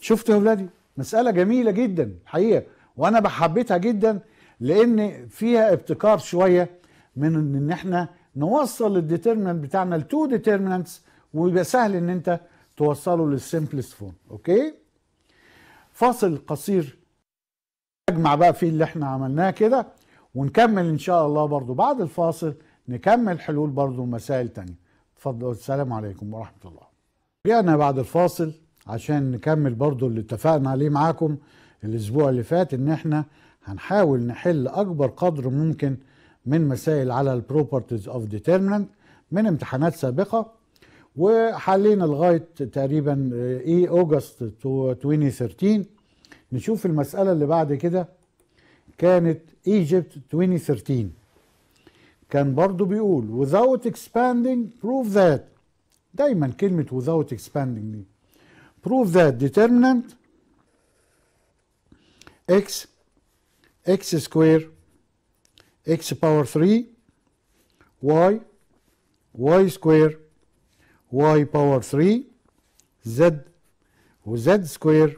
شفتوا يا ولادي مساله جميله جدا الحقيقه وانا بحبيتها جدا لان فيها ابتكار شويه من ان احنا نوصل الديترمنت بتاعنا لتو ديترمنتس ويبقى سهل ان انت توصله للسمبلست فورم اوكي فاصل قصير اجمع بقى فيه اللي احنا عملناه كده ونكمل ان شاء الله برضو بعد الفاصل نكمل حلول برضو مسائل تانية اتفضلوا السلام عليكم ورحمة الله رجعنا بعد الفاصل عشان نكمل برضو اللي اتفقنا عليه معاكم الاسبوع اللي فات ان احنا هنحاول نحل اكبر قدر ممكن من مسائل على البروبرتيز اوف ديترمنت من امتحانات سابقه وحلينا لغايه تقريبا آه، ايه اوجست 2013 نشوف المساله اللي بعد كده كانت ايجيبت 2013 كان برضو بيقول without expanding prove that دايما كلمه without expanding دي Prove that determinant x, x square, x power 3, y, y square, y power 3, z, z square,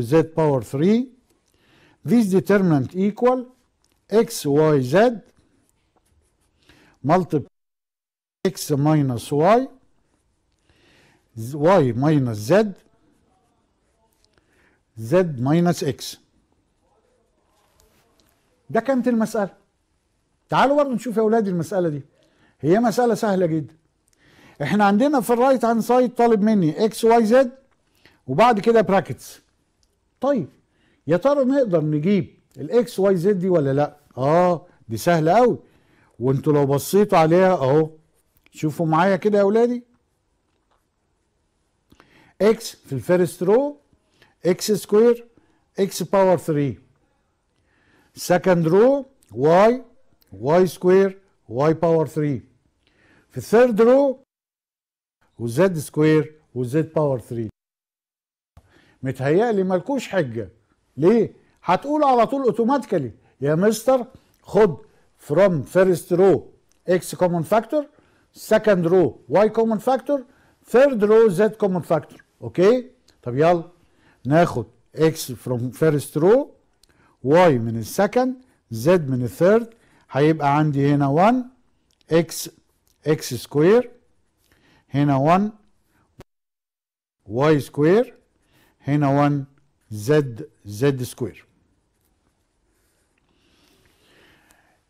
z power 3, this determinant equal x, y, z multiplied x minus y واي ماينس زد زد ماينس اكس ده كانت المسألة تعالوا برضه نشوف يا أولادي المسألة دي هي مسألة سهلة جدا احنا عندنا في الرايت هاند سايد طالب مني اكس واي زد وبعد كده براكتس طيب يا ترى نقدر نجيب الاكس واي زد دي ولا لا اه دي سهلة قوي وانتوا لو بصيتوا عليها اهو شوفوا معايا كده يا أولادي اكس في الفيرست رو اكس سكوير اكس باور 3 سكند رو واي واي سكوير واي باور 3 في الثيرد رو وزد سكوير وزد باور 3 متهيألي مالكوش حجة ليه؟ هتقول على طول اوتوماتيكالي يا مستر خد فروم first row x كومون فاكتور second row y كومون فاكتور third row z كومون فاكتور اوكي طب يلا ناخد اكس فروم فيرست رو واي من السكند زد من الثيرد هيبقى عندي هنا 1 اكس اكس سكوير هنا 1 واي سكوير هنا 1 زد زد سكوير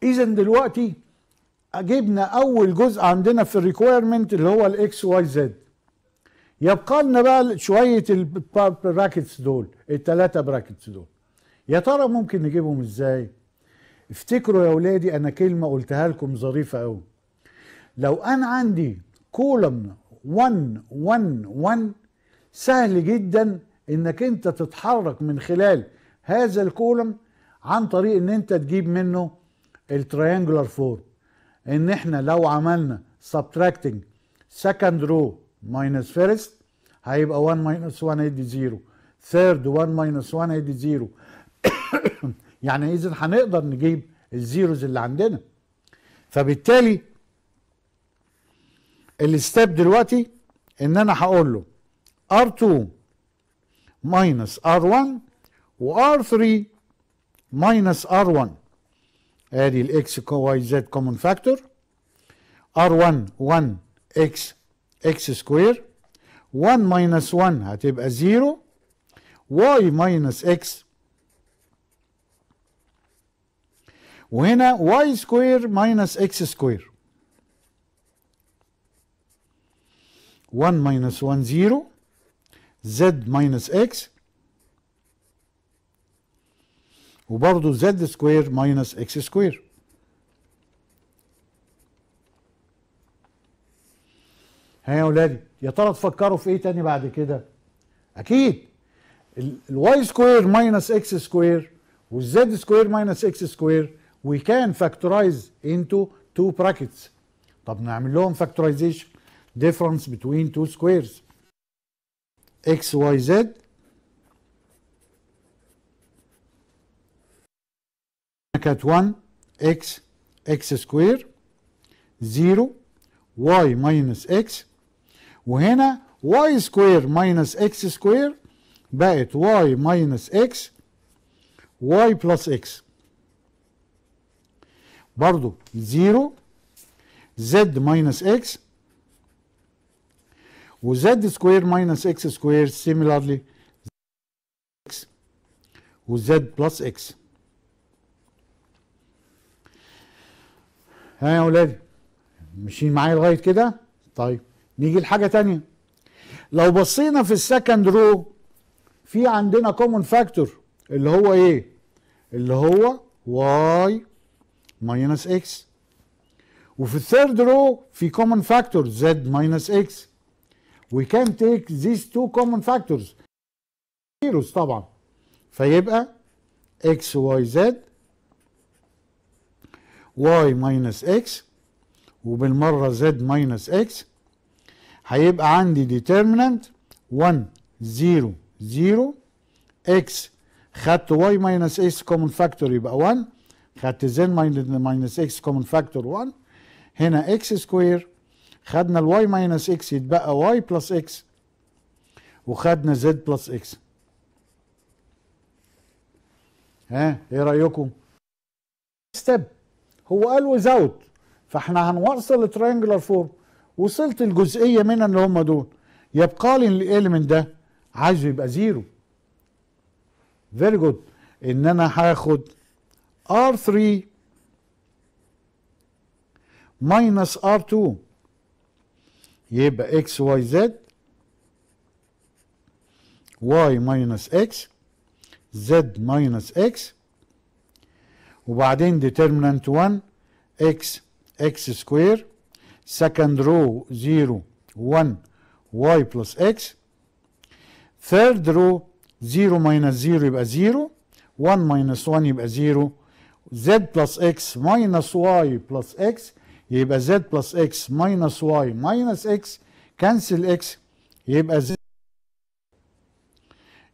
اذا دلوقتي جبنا اول جزء عندنا في الريكويرمنت اللي هو الاكس واي زد يبقى لنا بقى شويه البراكتس دول الثلاثه براكتس دول يا ترى ممكن نجيبهم ازاي افتكروا يا ولادي انا كلمه قلتها لكم ظريفه قوي لو انا عندي كولم 1 1 1 سهل جدا انك انت تتحرك من خلال هذا الكولم عن طريق ان انت تجيب منه التريانجولار فورم ان احنا لو عملنا سبتراكتنج سكند رو ماينس فيرست هيبقى 1 ماينس 1 ادي 0 ثيرد 1 ماينس 1 ادي 0 يعني اذا هنقدر نجيب الزيروز اللي عندنا فبالتالي الستيب دلوقتي ان انا هقول له ار 2 ماينس ار 1 وار 3 ماينس ار 1 ادي الاكس واي زد كومن فاكتور ار 1 1 اكس اكس سكوير 1 ماينس 1 هتبقى 0 واي ماينس اكس وهنا واي سكوير ماينس اكس سكوير 1 ماينس 1 0 زد ماينس اكس وبرضه زد سكوير ماينس اكس سكوير ها يا ولادي يا ترى تفكروا في ايه تاني بعد كده اكيد الواي سكوير ماينس اكس سكوير والزد سكوير ماينس اكس سكوير وي كان فاكتورايز انتو تو براكتس طب نعمل لهم فاكتورايزيشن ديفرنس بتوين تو سكويرز اكس واي زد كانت 1 x x سكوير 0 y ماينس x وهنا واي سكوير ماينس اكس سكوير بقت واي ماينس اكس واي بلس اكس برضو زيرو زد ماينس اكس وزد سكوير ماينس اكس سكوير سيميلارلي اكس وزد بلس اكس ها يا ولادي ماشيين معايا لغايه كده طيب نيجي لحاجة تانية لو بصينا في السكند رو في عندنا كومون فاكتور اللي هو ايه اللي هو y ماينس x وفي الثيرد رو في كومون فاكتور زد ماينس x وي كان تيك ذيس تو كومون فاكتورز زيروز طبعا فيبقى x واي زد y minus x وبالمرة زد minus x هيبقى عندي determinant 1 0 0 x خدت y minus x common factor يبقى 1 خدت z minus x common factor 1 هنا x سكوير خدنا الواي minus x يتبقى y plus x وخدنا z plus x ها ايه رايكم؟ ستيب هو قال without فاحنا هنوصل لترينجلر فورم وصلت الجزئيه من اللي هم دول يبقى لي الاليمنت ده عايزه يبقى زيرو فيري جود ان انا هاخد R3 ماينس R2 يبقى x y زد y ماينس x زد ماينس x وبعدين ديترمنانت 1 x x سكوير second row 0 1 y plus x third row 0 minus 0 يبقى 0 1 minus 1 يبقى 0 z plus x minus y plus x يبقى z plus x minus y minus x cancel x يبقى z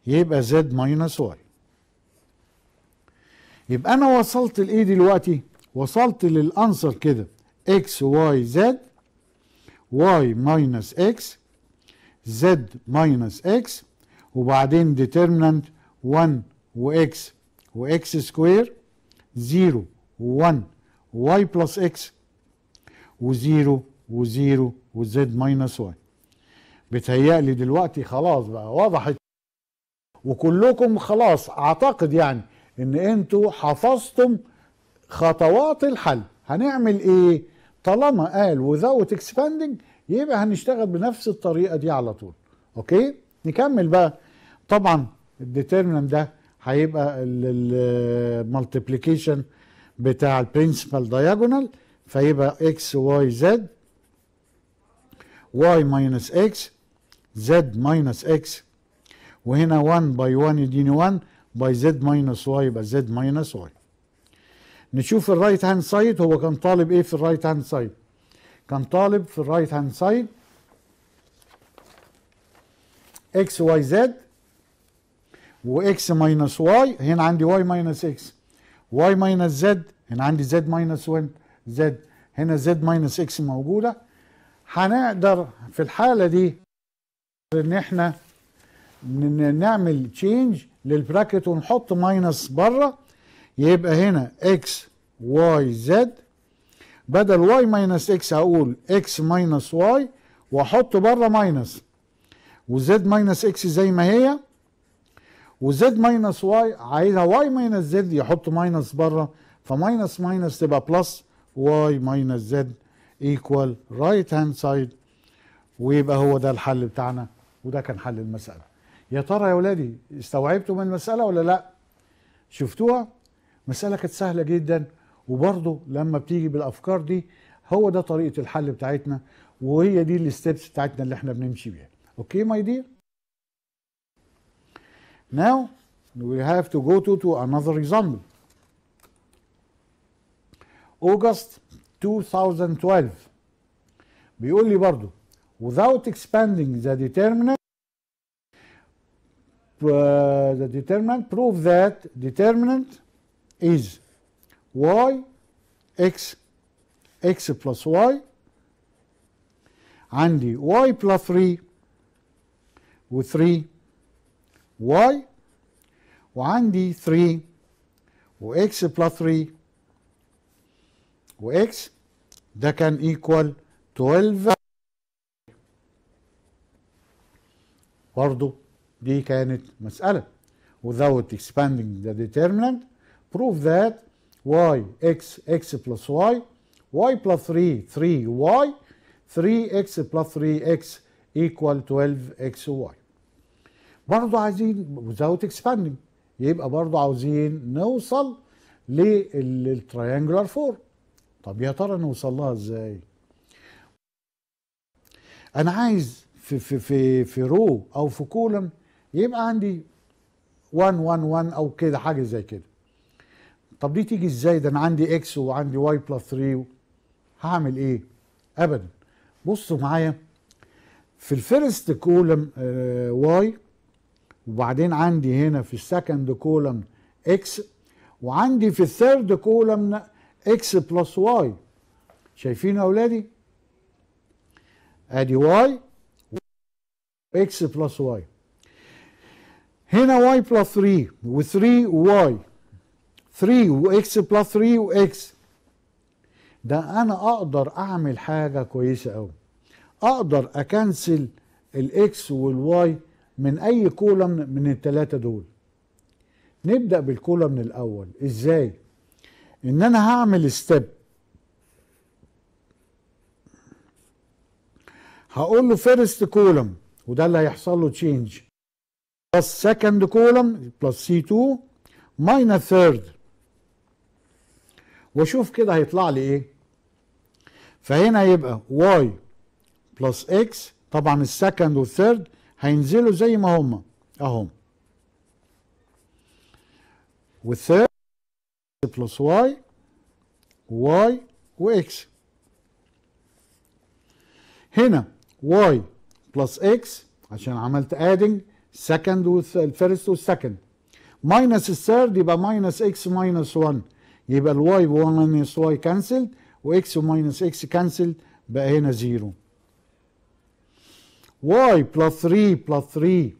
يبقى z minus y يبقى انا وصلت لايه دلوقتي وصلت للانسر كده x y z y minus x z minus x وبعدين determinant 1 و x و x سكوير 0 و1 y بلس x و0 و0 و z minus y بتهيألي دلوقتي خلاص بقى وضحت وكلكم خلاص اعتقد يعني ان انتوا حفظتم خطوات الحل هنعمل ايه طالما قال without expanding يبقى هنشتغل بنفس الطريقه دي على طول اوكي نكمل بقى طبعا الديترمنت ده هيبقى المالتيبليكيشن بتاع البرنسبال دياجونال فيبقى اكس واي زد واي ماينس اكس زد ماينس اكس وهنا 1 باي 1 يديني 1 باي زد ماينس واي يبقى زد ماينس واي نشوف الرايت هاند سايد هو كان طالب ايه في الرايت هاند سايد كان طالب في الرايت هاند سايد اكس واي زد واكس ماينس واي هنا عندي واي ماينس اكس واي ماينس زد هنا عندي زد ماينس 1 زد هنا زد ماينس اكس موجوده هنقدر في الحاله دي ان احنا نعمل تشينج للبراكت ونحط ماينس بره يبقى هنا اكس واي زد بدل واي ماينس اكس هقول اكس ماينس واي واحط بره ماينس وزد ماينس اكس زي ما هي وزد ماينس واي عايزها واي ماينس زد يحط ماينس بره فماينس ماينس تبقى بلس واي ماينس زد ايكوال رايت هاند سايد ويبقى هو ده الحل بتاعنا وده كان حل المساله يا ترى يا ولادي استوعبتوا من المساله ولا لا شفتوها مسألة كانت سهلة جدا وبرضه لما بتيجي بالأفكار دي هو ده طريقة الحل بتاعتنا وهي دي الستبس بتاعتنا اللي احنا بنمشي بيها. أوكي ماي دير؟ Now we have to go to, to another example. August 2012 بيقول لي برضه without expanding the determinant uh, the determinant prove that determinant is y x x plus y عندي y plus 3 و 3 y وعندي 3 و x plus 3 و x ده كان equal 12 برضو دي كانت مسألة without expanding the determinant prove that y x x plus y y plus 3 3y 3x plus 3x equal 12xy برضو عايزين without expanding يبقى برضو عاوزين نوصل للتريانجلر فور طب يا ترى نوصل لها ازاي انا عايز في في في في رو او في كولم يبقى عندي 1 1 1 او كده حاجه زي كده طب دي تيجي ازاي ده انا عندي اكس وعندي واي بلس 3 هعمل ايه ابدا بصوا معايا في الفيرست كولم واي آه، وبعدين عندي هنا في السكند كولم اكس وعندي في الثيرد كولم اكس بلس واي شايفين يا اولادي ادي واي اكس بلس واي هنا واي بلس 3 و3 واي 3 واكس بلس 3 واكس ده انا اقدر اعمل حاجه كويسه قوي اقدر اكنسل الاكس والواي من اي كولم من الثلاثه دول نبدا بالكولم من الاول ازاي ان انا هعمل ستيب هقول له فيرست كولم وده اللي هيحصل له تشينج بلس سكند كولم بلس سي 2 ماينس ثيرد واشوف كده هيطلع لي ايه فهنا يبقى واي بلس اكس طبعا السكند والثيرد هينزلوا زي ما هما اهم والثيرد بلس واي واي واكس هنا واي بلس اكس عشان عملت ادنج سكند والفيرست والسكند ماينس الثيرد يبقى ماينس اكس ماينس 1 يبقى الواي ب ماينس واي كانسلد واكس وماينس اكس كانسلد بقى هنا زيرو واي بلس 3 بلس 3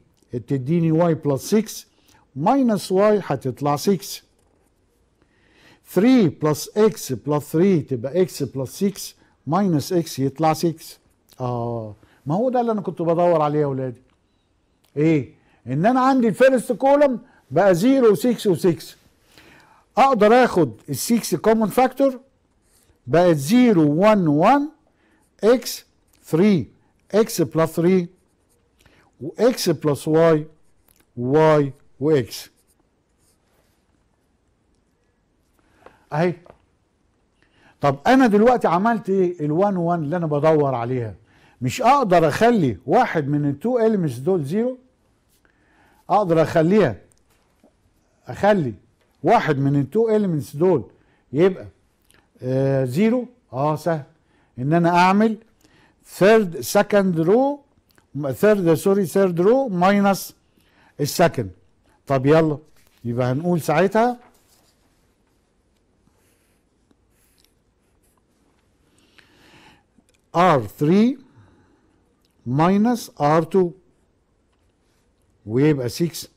تديني واي بلس 6 ماينس واي هتطلع 6 3 بلس اكس بلس 3 تبقى اكس بلس 6 ماينس اكس يطلع 6 اه ما هو ده اللي انا كنت بدور عليه يا اولادي ايه ان انا عندي الفيرست كولم بقى 0 و6 و6 اقدر اخد ال6 كومن فاكتور بقت 0 1 1 x 3 x بلس 3 x بلس y y x اهي طب انا دلوقتي عملت ايه ال 1 1 اللي انا بدور عليها مش اقدر اخلي واحد من التو اليمنتس دول زيرو اقدر اخليها اخلي واحد من التو اليمنتس دول يبقى آه زيرو اه سهل ان انا اعمل ثيرد سكند رو ثيرد سوري ثيرد رو ماينس السكند طب يلا يبقى هنقول ساعتها R3 ماينس R2 ويبقى 6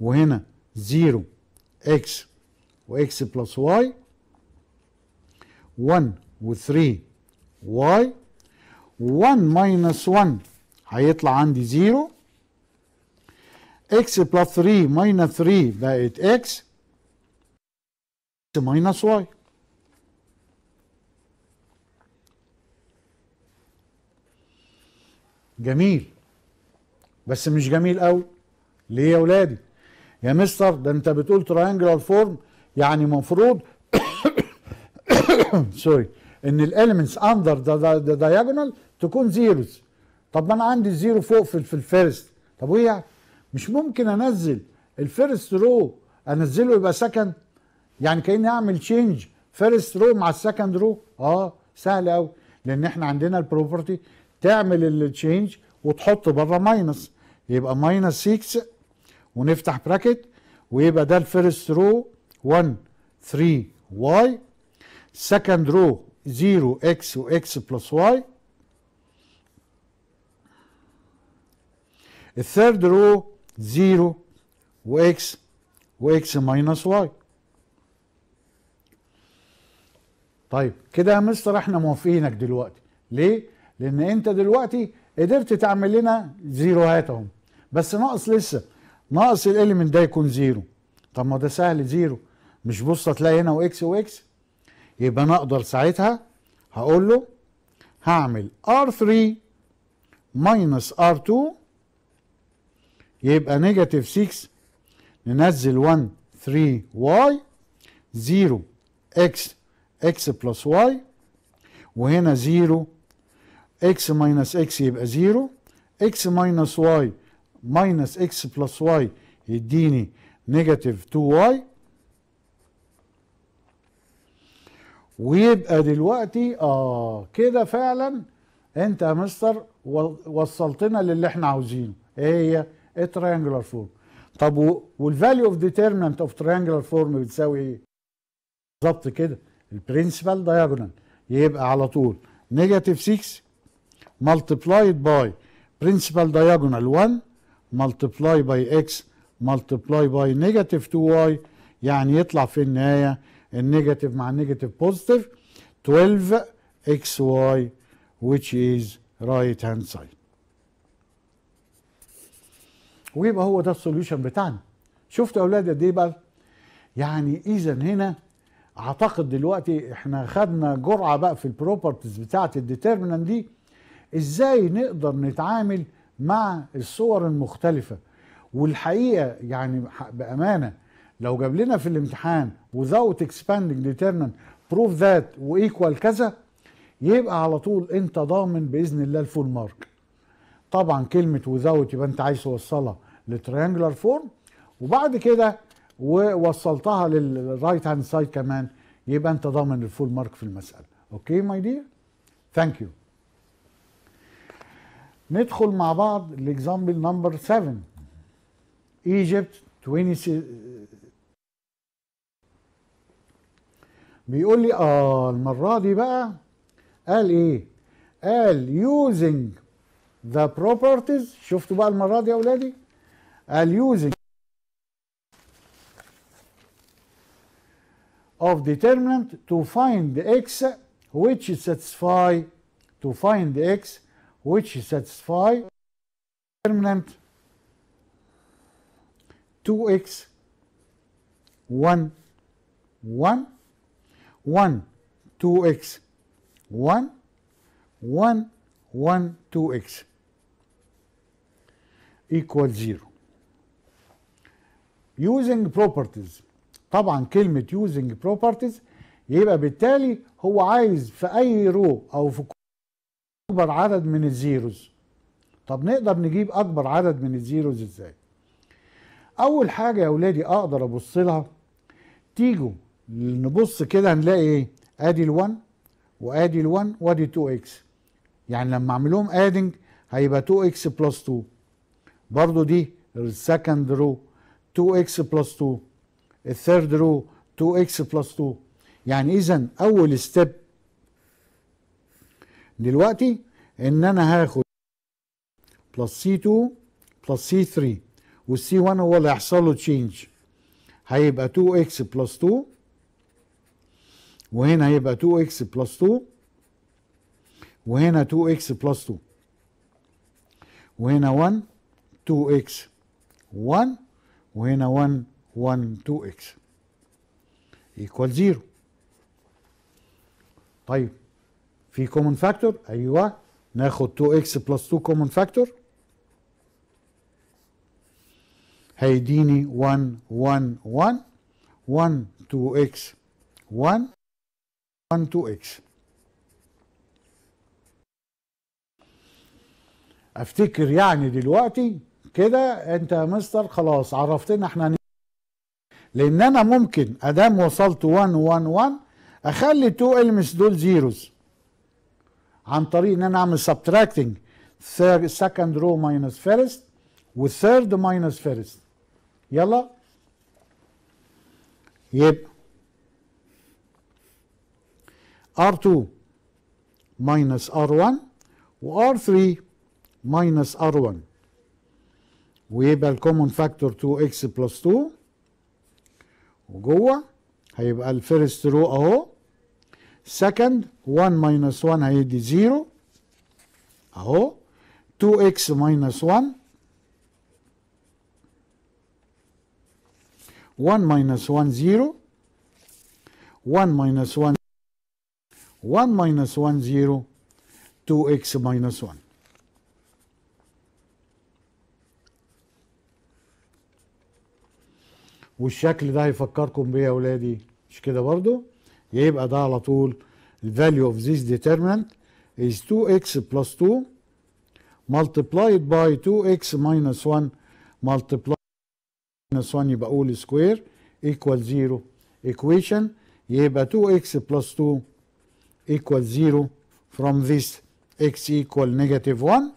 وهنا 0 x و x بلس واي 1 و3 واي 1 ماينس 1 هيطلع عندي 0 x بلس 3 ماينس 3 بقت x ماينس واي جميل بس مش جميل قوي ليه يا ولادي يا مستر ده انت بتقول تراينجلر فورم يعني مفروض سوري ان الاليمنتس اندر ذا دايجونال تكون زيروز طب ما انا عندي زيرو فوق في, الفيرست طب وهي يعني مش ممكن انزل الفيرست رو انزله يبقى سكند يعني كاني اعمل تشينج فيرست رو مع السكند رو اه سهل قوي لان احنا عندنا البروبرتي تعمل التشينج وتحط بره ماينس يبقى ماينس 6 ونفتح براكت ويبقى ده الفيرست رو 1 3 واي سكند رو 0 اكس واكس بلس واي الثيرد رو 0 واكس واكس ماينس واي طيب كده يا مستر احنا موافقينك دلوقتي ليه لان انت دلوقتي قدرت تعمل لنا زيروهات اهم بس ناقص لسه ناقص الاليمنت ده يكون زيرو طب ما ده سهل زيرو مش بص هتلاقي هنا واكس واكس يبقى انا اقدر ساعتها هقول له هعمل ار 3 ماينس ار 2 يبقى نيجاتيف 6 ننزل 1 3 y 0 اكس اكس بلس واي وهنا 0 اكس ماينس اكس يبقى 0 اكس ماينس واي ماينس اكس بلس واي يديني نيجاتيف 2 واي ويبقى دلوقتي اه كده فعلا انت يا مستر وصلتنا للي احنا عاوزينه ايه هي الترينجلر فورم طب والفاليو اوف ديتيرمنت اوف ترينجلر فورم بتساوي ايه بالظبط كده البرنسبال دايجونال يبقى على طول نيجاتيف 6 ملتبلايد باي برنسبال دايجونال 1 ملتبلاي باي اكس ملتبلاي باي نيجاتيف 2 واي يعني يطلع في النهايه النيجاتيف مع النيجاتيف بوزيتيف 12 اكس واي which is right hand side ويبقى هو ده السوليوشن بتاعنا شفتوا يا اولاد قد ايه بقى يعني اذا هنا اعتقد دلوقتي احنا خدنا جرعه بقى في البروبرتيز بتاعه الديترمينان دي ازاي نقدر نتعامل مع الصور المختلفة والحقيقة يعني بأمانة لو جاب لنا في الامتحان without expanding determinant prove that وإيكوال كذا يبقى على طول انت ضامن باذن الله الفول مارك طبعا كلمه without يبقى انت عايز توصلها لتريانجلر فورم وبعد كده ووصلتها للرايت هاند سايد كمان يبقى انت ضامن الفول مارك في المساله اوكي ماي دير ثانك يو ندخل مع بعض الاكزامبل نمبر 7 ايجيبت 20 بيقول لي اه المره دي بقى قال ايه قال using the properties شفتوا بقى المره دي يا اولادي قال using of determinant to find the x which satisfy to find the x which satisfy permanent 2x 1 1 1 2x 1 1 1 2x equals 0 using properties طبعا كلمة using properties يبقى بالتالي هو عايز في أي رو أو في اكبر عدد من الزيروز طب نقدر نجيب اكبر عدد من الزيروز ازاي اول حاجه يا اولادي اقدر ابص لها تيجوا نبص كده هنلاقي ايه ادي ال1 وادي ال1 وادي 2x يعني لما اعملهم ادنج هيبقى 2x بلس 2 برضو دي السكند رو 2x بلس 2 الثيرد رو 2x بلس 2 يعني اذا اول ستيب دلوقتي ان انا هاخد بلس سي 2 بلس سي 3 والسي 1 هو اللي هيحصل له تشينج هيبقى 2 اكس بلس 2 وهنا هيبقى 2 اكس بلس 2 وهنا 2 اكس بلس 2 وهنا 1 2 اكس 1 وهنا 1 1 2 اكس ايكوال 0 طيب في كومن فاكتور ايوه ناخد 2x بلس 2 كومن فاكتور هيديني 1 1 1 1 2x 1 1 2x افتكر يعني دلوقتي كده انت يا مستر خلاص عرفتنا احنا لان انا ممكن ادام وصلت 1 1 1 اخلي 2 المس دول زيروز عن طريق ان انا اعمل سبتراكتنج سكند رو ماينس فيرست والثيرد ماينس فيرست يلا يبقى R2 ماينس R1 و R3 ماينس R1 ويبقى الكومون فاكتور 2x بلس 2 وجوه هيبقى الفيرست رو اهو second 1 minus 1 هيدي 0 اهو 2x minus 1 1 minus 1 0 1 minus 1 1 minus 1 0 2x minus 1 والشكل ده هيفكركم بيه يا ولادي مش كده برضو يبقى ده على طول value of this determinant is 2x plus 2 multiplied by 2x minus 1 multiplied minus 1 يبقى all square equal 0 equation يبقى 2x plus 2 equal 0 from this x equal negative 1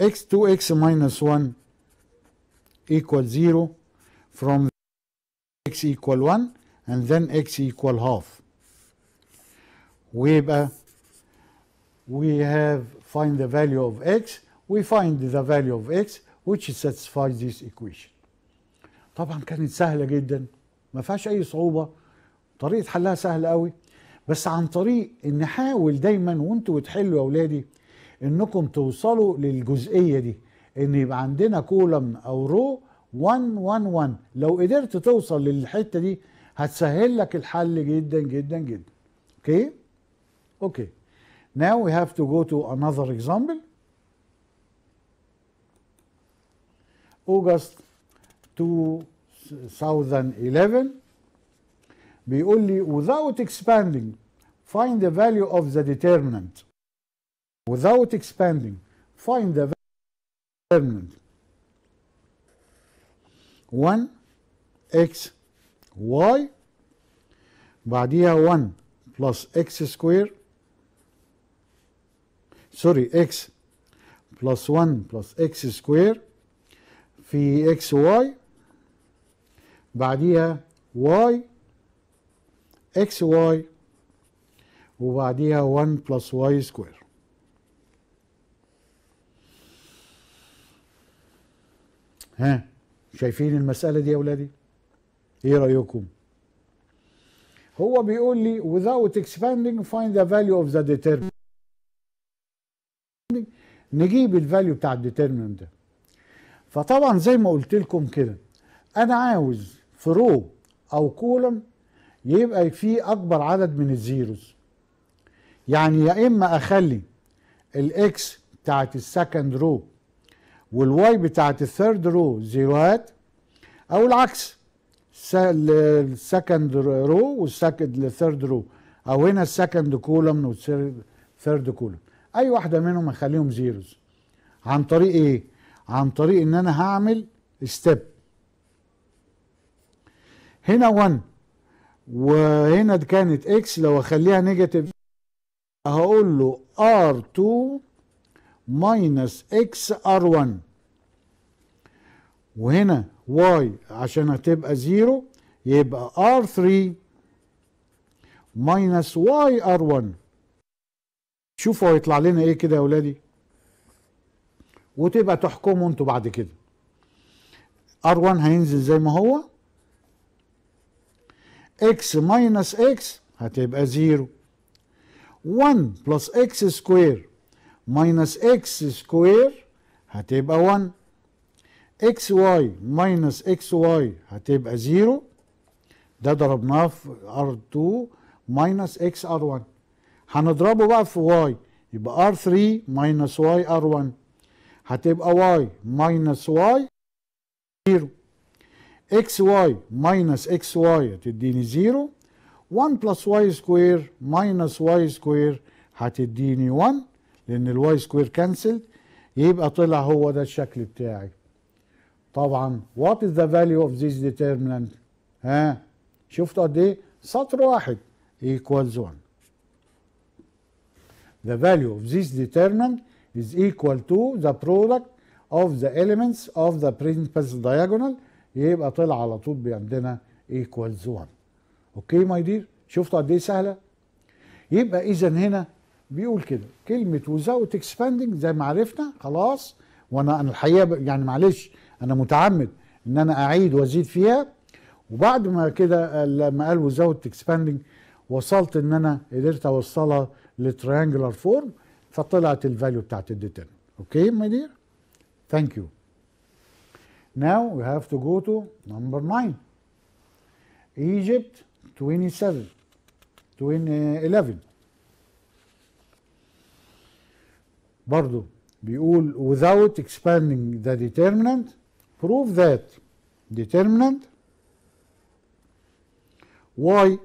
x 2x minus 1 equal 0 from x equal 1 and then x equal half ويبقى we have find the value of x we find the value of x which satisfies this equation طبعا كانت سهلة جدا ما فيهاش أي صعوبة طريقة حلها سهلة قوي بس عن طريق ان حاول دايما وانتوا بتحلوا يا اولادي انكم توصلوا للجزئيه دي ان يبقى عندنا كولم او رو 1 1 1 لو قدرت توصل للحته دي هتسهل لك الحل جدا جدا جدا اوكي اوكي now we have to go to another example August 2011 بيقول لي without expanding find the value of the determinant without expanding find the value of the determinant 1 اكس واي بعديها 1 بلس اكس سكوير سوري اكس بلس 1 بلس اكس سكوير في اكس واي بعديها واي اكس واي وبعديها 1 بلس واي سكوير ها شايفين المسألة دي يا أولادي إيه رأيكم هو بيقول لي without expanding find the value of the determinant نجيب الفاليو بتاع الديترمنت ده فطبعا زي ما قلت لكم كده انا عاوز في رو او كولم يبقى فيه اكبر عدد من الزيروز يعني يا اما اخلي الاكس بتاعت السكند رو والواي بتاعت الثيرد رو زيروهات او العكس السكند رو والسكند الثيرد رو او هنا السكند كولوم والثيرد كولوم اي واحده منهم اخليهم زيروز عن طريق ايه عن طريق ان انا هعمل ستيب هنا 1 وهنا كانت اكس لو اخليها نيجاتيف هقول له ار 2 ماينس اكس ار 1 وهنا واي عشان هتبقى زيرو يبقى ار 3 ماينس واي ار 1 شوفوا هيطلع لنا ايه كده يا ولادي وتبقى تحكموا انتوا بعد كده ار 1 هينزل زي ما هو اكس ماينس اكس هتبقى زيرو 1 بلس اكس سكوير ماينس اكس سكوير هتبقى 1 اكس واي ماينس اكس واي هتبقى 0 ده ضربناه في ار2 ماينس اكس ار1 هنضربه بقى في واي يبقى ار3 ماينس واي ار1 هتبقى واي ماينس واي 0 اكس واي ماينس اكس واي هتديني 0 1 بلس واي سكوير ماينس واي سكوير هتديني 1 لان الواي سكوير كانسل يبقى طلع هو ده الشكل بتاعي طبعا وات از ذا فاليو اوف ذيس ديترمينانت ها شفتوا قد ايه سطر واحد ايكوالز 1 ذا فاليو اوف ذيس determinant از ايكوال تو ذا برودكت اوف ذا اليمنتس اوف ذا principal دايجونال يبقى طلع على طول عندنا ايكوالز 1 اوكي ماي دير شفتوا قد ايه سهله يبقى اذا هنا بيقول كده كلمه without expanding زي ما عرفنا خلاص وانا انا الحقيقه يعني معلش انا متعمد ان انا اعيد وازيد فيها وبعد ما كده لما قال without expanding وصلت ان انا قدرت اوصلها لتريانجلر فورم فطلعت الفاليو بتاعت الديتن اوكي ماي دير ثانك يو ناو وي هاف تو جو تو نمبر 9. Egypt 27, 2011 برضو بيقول without expanding the determinant prove that determinant y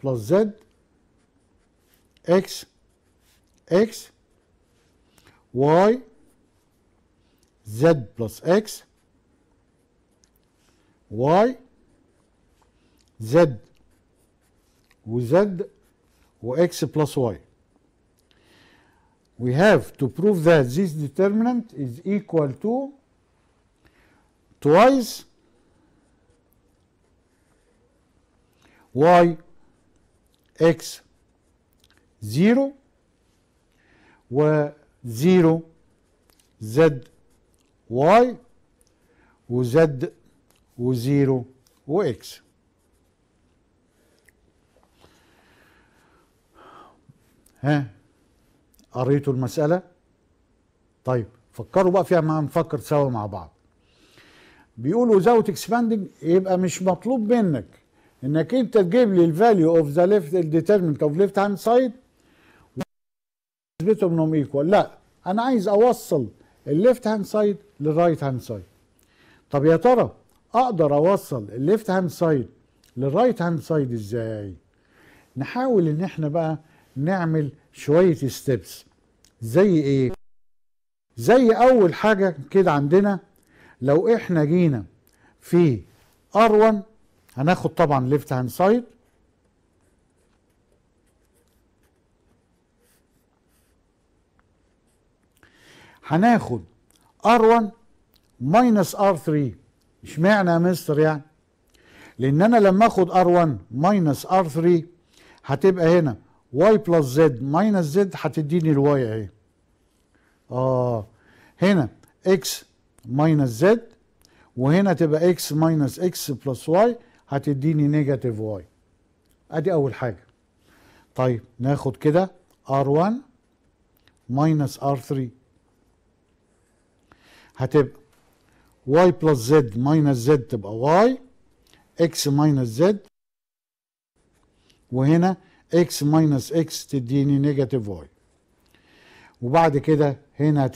plus z x x y z plus x y z وz x plus y we have to prove that this determinant is equal to twice y x 0 where 0 z y و z و 0 و x قريتوا المسألة طيب فكروا بقى فيها ما نفكر سوا مع بعض بيقولوا without expanding يبقى مش مطلوب منك انك انت تجيب لي الفاليو اوف ذا ليفت الديترمنت اوف ليفت هاند سايد وتثبتهم انهم ايكوال لا انا عايز اوصل الليفت هاند سايد للرايت هاند سايد طب يا ترى اقدر اوصل الليفت هاند سايد للرايت هاند سايد ازاي نحاول ان احنا بقى نعمل شوية ستيبس زي ايه زي اول حاجة كده عندنا لو احنا جينا في ار 1 هناخد طبعا ليفت هاند سايد هناخد ار 1 ماينس ار 3 اشمعنى يا مستر يعني لان انا لما اخد ار 1 ماينس ار 3 هتبقى هنا واي بلس زد ماينس زد هتديني الواي اهي اه هنا اكس ماينس زد وهنا تبقى اكس ماينس اكس بلس واي هتديني نيجاتيف واي ادي اول حاجه طيب ناخد كده r1 ماينس r3 هتبقى y بلس زد ماينس زد تبقى y x ماينس زد وهنا اكس ماينس اكس تديني نيجاتيف واي وبعد كده هنا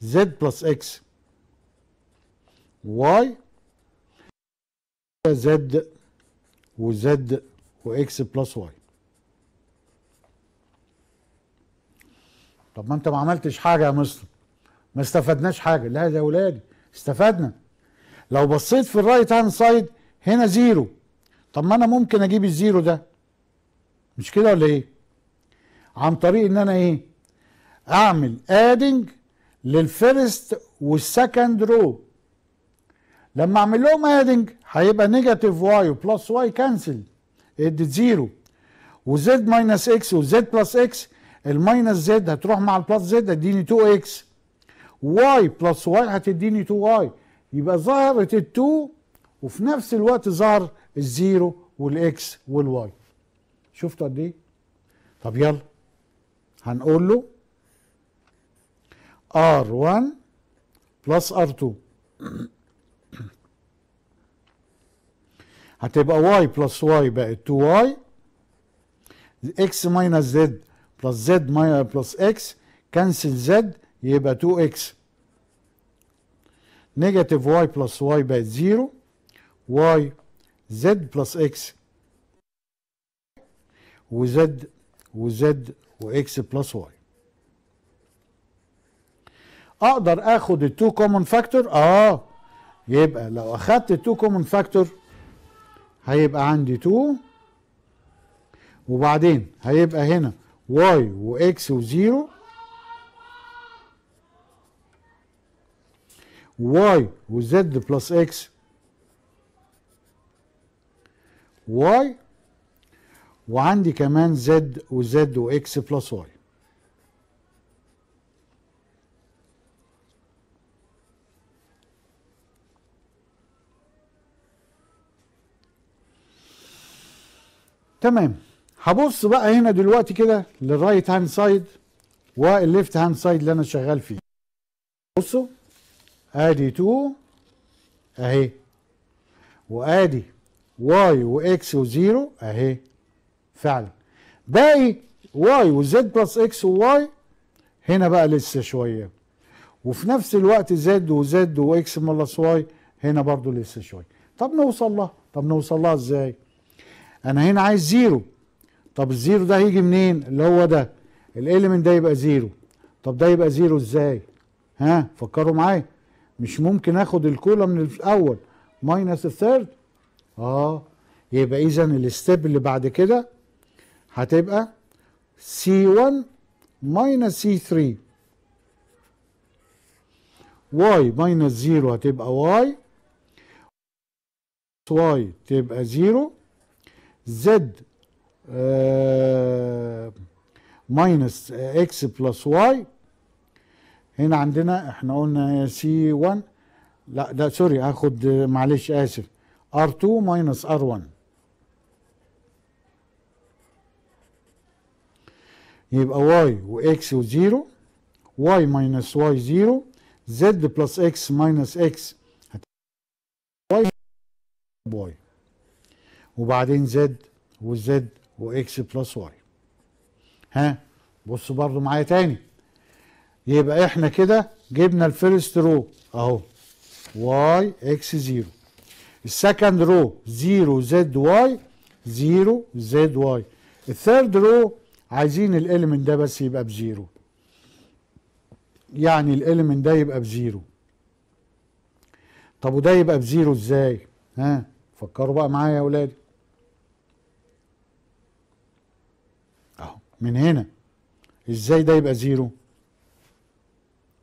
زد بلس اكس واي زد وزد واكس بلس واي طب ما انت ما عملتش حاجه يا مستر ما استفدناش حاجه لا يا ولادي استفدنا لو بصيت في الرايت هاند سايد هنا زيرو طب ما انا ممكن اجيب الزيرو ده مش كده ولا ايه عن طريق ان انا ايه اعمل ادنج للفيرست والسكند رو لما اعمل لهم ادنج هيبقى نيجاتيف واي وبلس واي كانسل ادت زيرو وزد ماينس اكس وزد بلس اكس الماينس زد هتروح مع البلس زد هتديني 2 اكس واي بلس واي هتديني 2 واي يبقى ظهرت ال 2 وفي نفس الوقت ظهر الزيرو والاكس والواي شفتوا قد ايه طب يلا هنقول له r1 بلس r2 هتبقى y بلس y بقت 2y x ماينس زد بلس z بلس x كنسل زد يبقى 2x نيجاتيف y بلس y بقت 0 y زد بلس اكس وزد وزد واكس بلس واي اقدر اخد التو كومون فاكتور اه يبقى لو اخدت التو كومون فاكتور هيبقى عندي 2 وبعدين هيبقى هنا واي واكس وزيرو واي وزد بلس اكس واي وعندي كمان زد وزد واكس بلس واي تمام هبص بقى هنا دلوقتي كده للرايت هاند سايد والليفت هاند سايد اللي انا شغال فيه بصوا ادي 2 اهي وادي واي واكس وزيرو اهي فعلا باقي واي وزد بلس اكس وواي هنا بقى لسه شويه وفي نفس الوقت زد وزد واكس ملس واي هنا برضو لسه شويه طب نوصل لها طب نوصل لها ازاي انا هنا عايز زيرو طب الزيرو ده هيجي منين اللي هو ده الاليمنت ده يبقى زيرو طب ده يبقى زيرو ازاي ها فكروا معايا مش ممكن اخد الكولا من الاول ماينس الثيرد اه يبقى اذا الستيب اللي بعد كده هتبقى C1 ماينس C3 y ماينس 0 هتبقى y y تبقى 0 z ماينس آه، x بلس y هنا عندنا احنا قلنا c 1 لا ده سوري هاخد معلش اسف R2 minus R1 يبقى y و وزيرو y minus y 0 z plus x minus x y y وبعدين z و وz وx plus y ها بصوا برضو معايا تاني يبقى احنا كده جبنا الفيرست رو اهو y x 0 السكند رو 0 زد واي 0 زد واي الثيرد رو عايزين الاليمنت ده بس يبقى بزيرو يعني الاليمنت ده يبقى بزيرو طب وده يبقى بزيرو ازاي ها فكروا بقى معايا يا اولاد اهو من هنا ازاي ده يبقى زيرو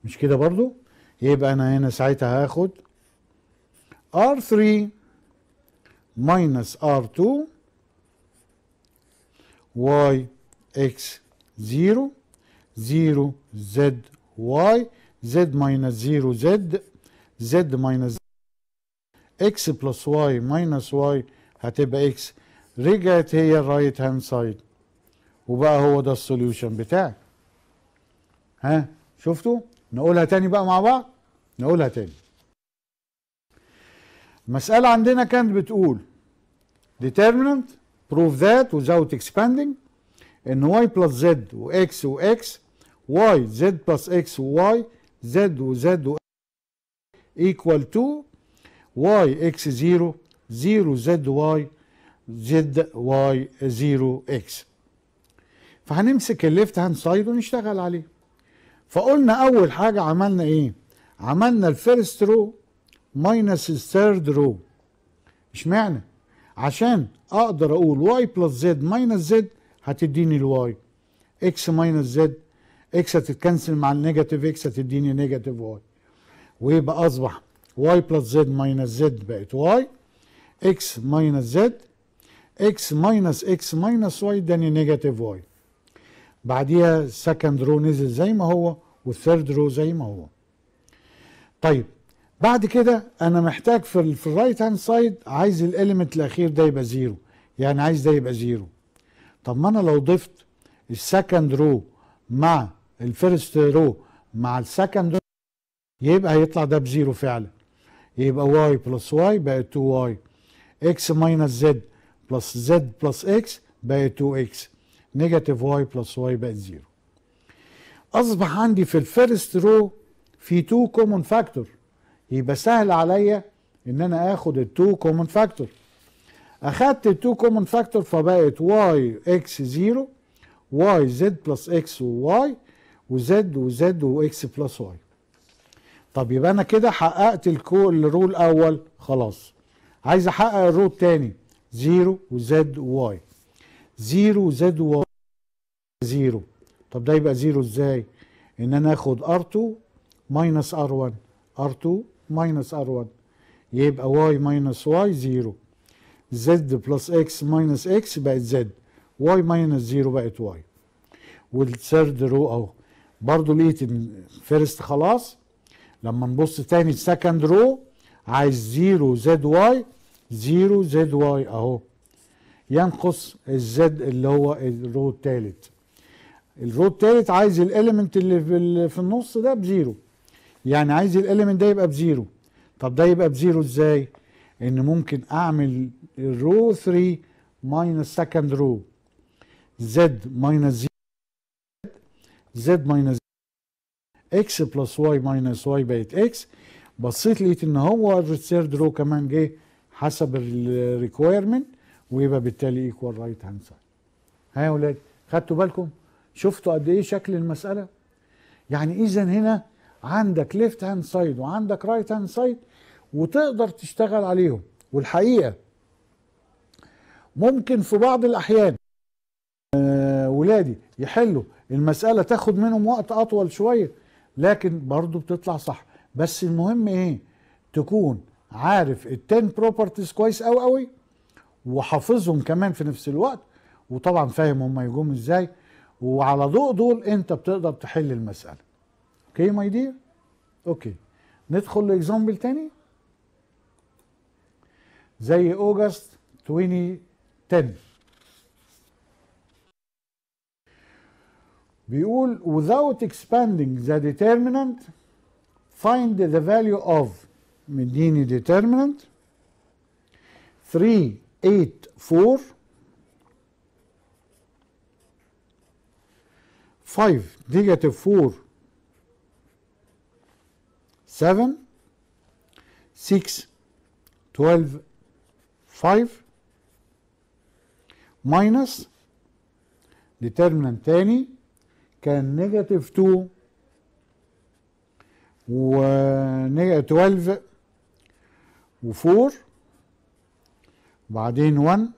مش كده برضو يبقى انا هنا ساعتها هاخد R3 minus R2 y x 0 0 z y z minus 0 z z minus x plus y minus y هتبقى x رجعت هي الرايت هاند سايد وبقى هو ده السوليوشن بتاعك ها شفتوا نقولها تاني بقى مع بعض نقولها تاني المسألة عندنا كانت بتقول determinant prove that without expanding ان y plus z و x و x y z plus x و y z و z و equal to y x 0 0 z y z y 0 x فهنمسك الليفت هاند سايد ونشتغل عليه فقلنا اول حاجة عملنا ايه عملنا الفيرست رو ماينس الثيرد رو اشمعنى عشان اقدر اقول واي بلس زد ماينس زد هتديني الواي اكس ماينس زد اكس هتتكنسل مع النيجاتيف اكس هتديني نيجاتيف واي ويبقى اصبح واي بلس زد ماينس زد بقت واي اكس ماينس زد اكس ماينس اكس ماينس واي اداني نيجاتيف واي بعديها السكند رو نزل زي ما هو والثيرد رو زي ما هو طيب بعد كده انا محتاج في, في الرايت هاند سايد عايز الاليمنت الاخير ده يبقى زيرو يعني عايز ده يبقى زيرو طب ما انا لو ضفت السكند رو مع الفيرست رو مع السكند رو يبقى هيطلع ده بزيرو فعلا يبقى واي بلس واي بقت 2 واي اكس ماينس زد بلس زد بلس اكس بقت 2 اكس نيجاتيف واي بلس واي بقت زيرو اصبح عندي في الفيرست رو في 2 كومون فاكتور يبقى سهل عليا ان انا اخد التو كومن فاكتور اخدت التو كومن فاكتور فبقت واي اكس زيرو واي زد بلس اكس وواي وزد وزد واكس بلس واي طب يبقى انا كده حققت الكو الرول الاول خلاص عايز احقق الرول تاني زيرو وزد وواي زيرو وزد وواي زيرو طب ده يبقى زيرو ازاي ان انا اخد ار2 ماينس ار1 ار2 ماينس ار1 يبقى واي ماينس واي زيرو زد بلس اكس ماينس اكس بقت زد واي ماينس زيرو بقت واي والثيرد رو اهو برضه لقيت فيرست خلاص لما نبص تاني السكند رو عايز زيرو زد واي زيرو زد واي اهو ينقص الزد اللي هو الرو الثالث الرو الثالث عايز الاليمنت اللي في النص ده بزيرو يعني عايز الاليمنت ده يبقى بزيرو طب ده يبقى بزيرو ازاي ان ممكن اعمل الرو 3 ماينس سكند رو زد ماينس زد زد ماينس اكس بلس واي ماينس واي بقت اكس بصيت لقيت ان هو الثيرد رو كمان جه حسب الريكويرمنت ويبقى بالتالي ايكوال رايت هاند سايد ها يا اولاد خدتوا بالكم شفتوا قد ايه شكل المساله يعني اذا هنا عندك ليفت هاند سايد وعندك رايت هاند سايد وتقدر تشتغل عليهم والحقيقه ممكن في بعض الاحيان آه، ولادي يحلوا المساله تاخد منهم وقت اطول شويه لكن برضو بتطلع صح بس المهم ايه تكون عارف التين بروبرتيز كويس قوي قوي وحافظهم كمان في نفس الوقت وطبعا فاهم هم يجوم ازاي وعلى ضوء دول انت بتقدر تحل المساله اوكي ماي دير اوكي ندخل لاكزامبل تاني زي اوجست 2010 بيقول without expanding the determinant find the value of مديني determinant 3 8 4 5 negative 4 7 6 12 5 minus determinant تاني كان نيجاتيف 2 و 12 و4 وبعدين 1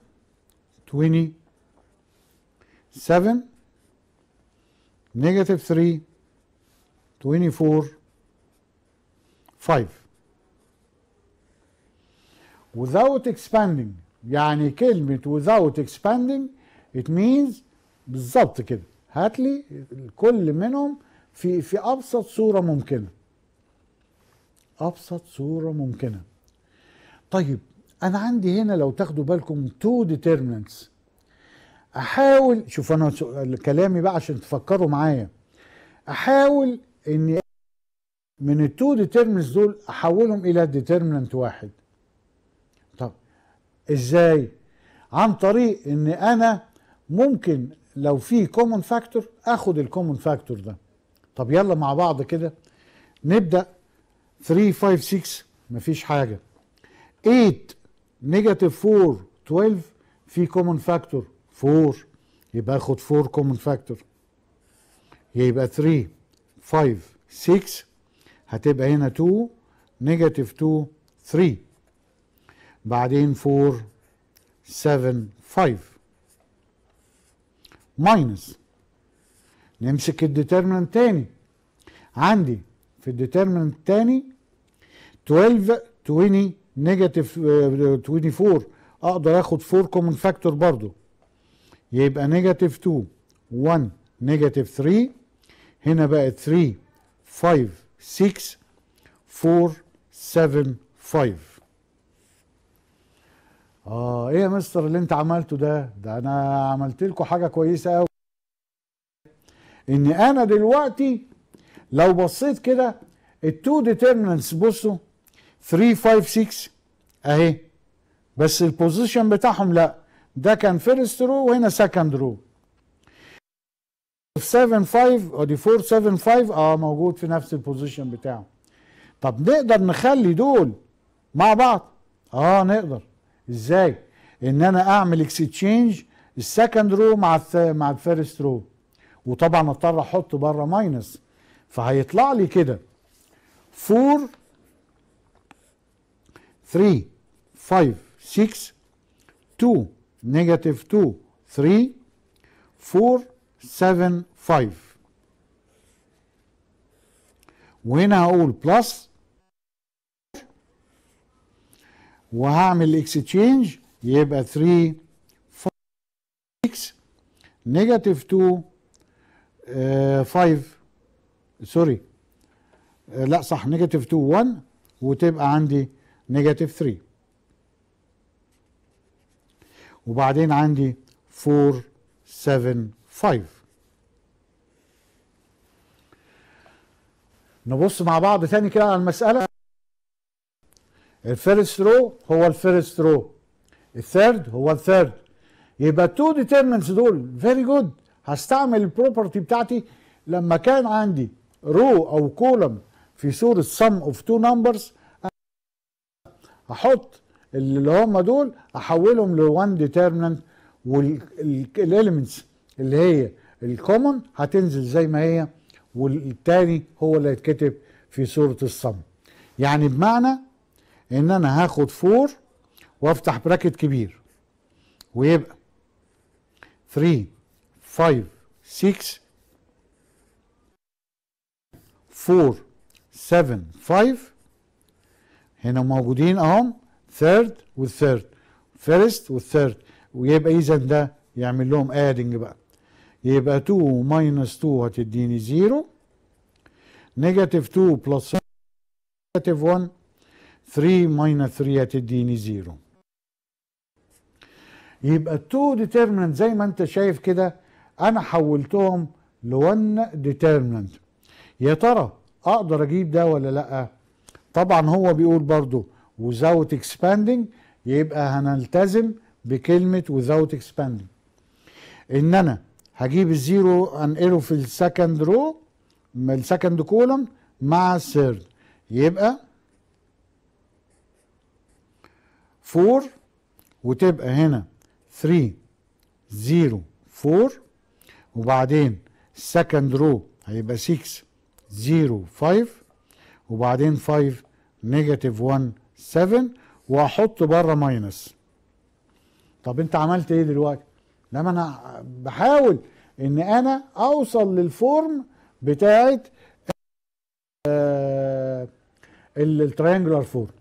20 7 نيجاتيف 3 24 5 without expanding يعني كلمة without expanding it means بالظبط كده هات لي كل منهم في في أبسط صورة ممكنة أبسط صورة ممكنة طيب أنا عندي هنا لو تاخدوا بالكم تو determinants أحاول شوف أنا كلامي بقى عشان تفكروا معايا أحاول إني من التو ديتيرمنز دول احولهم الى ديترمننت واحد طب ازاي عن طريق ان انا ممكن لو في كومون فاكتور اخد الكومون فاكتور ده طب يلا مع بعض كده نبدا 3 5 6 مفيش حاجه 8 نيجاتيف 4 12 في كومون فاكتور 4 يبقى اخد 4 كومون فاكتور يبقى 3 5 6 هتبقى هنا 2 نيجاتيف 2 3 بعدين 4 7 5 ماينس نمسك الديترمنت تاني عندي في الديترمنت تاني 12 20 نيجاتيف 24 اقدر اخد 4 كومن فاكتور برضو يبقى نيجاتيف 2 1 نيجاتيف 3 هنا بقت 3 5 6 4 7 5 اه ايه يا مستر اللي انت عملته ده ده انا عملت لكم حاجه كويسه قوي ان انا دلوقتي لو بصيت كده التو ديترمنتس بصوا 3 5 6 اهي بس البوزيشن بتاعهم لا ده كان فيرست رو وهنا سكند رو 7 5 ادي 4 7 5 اه موجود في نفس البوزيشن بتاعه طب نقدر نخلي دول مع بعض اه نقدر ازاي ان انا اعمل اكستشينج السكند رو مع مع الفيرست رو وطبعا اضطر احط بره ماينس فهيطلع لي كده 4 3 5 6 2 نيجاتيف 2 3 4 وهنا هقول بلس وهعمل اكستشينج يبقى 3 5 6 نيجاتيف 2 5 سوري لا صح نيجاتيف 2 1 وتبقى عندي نيجاتيف 3 وبعدين عندي 4 7 5 نبص مع بعض تاني كده على المسألة الفيرست رو هو الفيرست رو الثيرد هو الثيرد يبقى التو ديترمنتس دول فيري جود هستعمل البروبرتي بتاعتي لما كان عندي رو او كولم في صورة سم اوف تو نمبرز هحط اللي هم دول احولهم لوان ديتيرمنت determinant والاليمنتس اللي هي الكومن هتنزل زي ما هي والتاني هو اللي هيتكتب في صورة الصم يعني بمعنى ان انا هاخد فور وافتح براكت كبير ويبقى 3 5 6 4 7 5 هنا موجودين اهم ثيرد والثيرد فيرست والثيرد ويبقى اذا ده يعمل لهم ادنج بقى يبقى 2 ماينس 2 هتديني 0 نيجاتيف 2 بلس نيجاتيف 1 3 ماينس 3 هتديني 0 يبقى التو ديترمنت زي ما انت شايف كده انا حولتهم ل1 ديترمنت يا ترى اقدر اجيب ده ولا لا طبعا هو بيقول برضو without expanding يبقى هنلتزم بكلمه without expanding ان انا هجيب الزيرو انقله في السكند رو السكند كولم مع الثيرد يبقى 4 وتبقى هنا 3 0 4 وبعدين السكند رو هيبقى 6 0 5 وبعدين 5 نيجاتيف 1 7 واحط بره ماينس طب انت عملت ايه دلوقتي انما انا بحاول ان انا اوصل للفورم بتاعت آه، الترينجلر فورم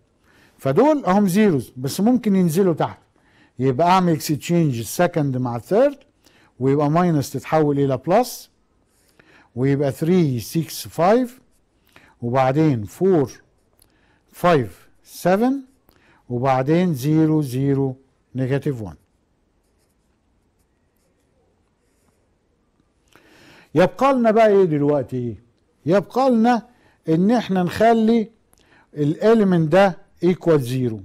فدول هم زيروز بس ممكن ينزلوا تحت يبقى اعمل اكستشينج السكند مع الثيرد ويبقى ماينس تتحول الى بلس ويبقى 3 6 5 وبعدين 4 5 7 وبعدين 0 0 نيجاتيف 1 يبقى لنا بقى ايه دلوقتي يبقى لنا ان احنا نخلي الاليمنت ده ايكوال زيرو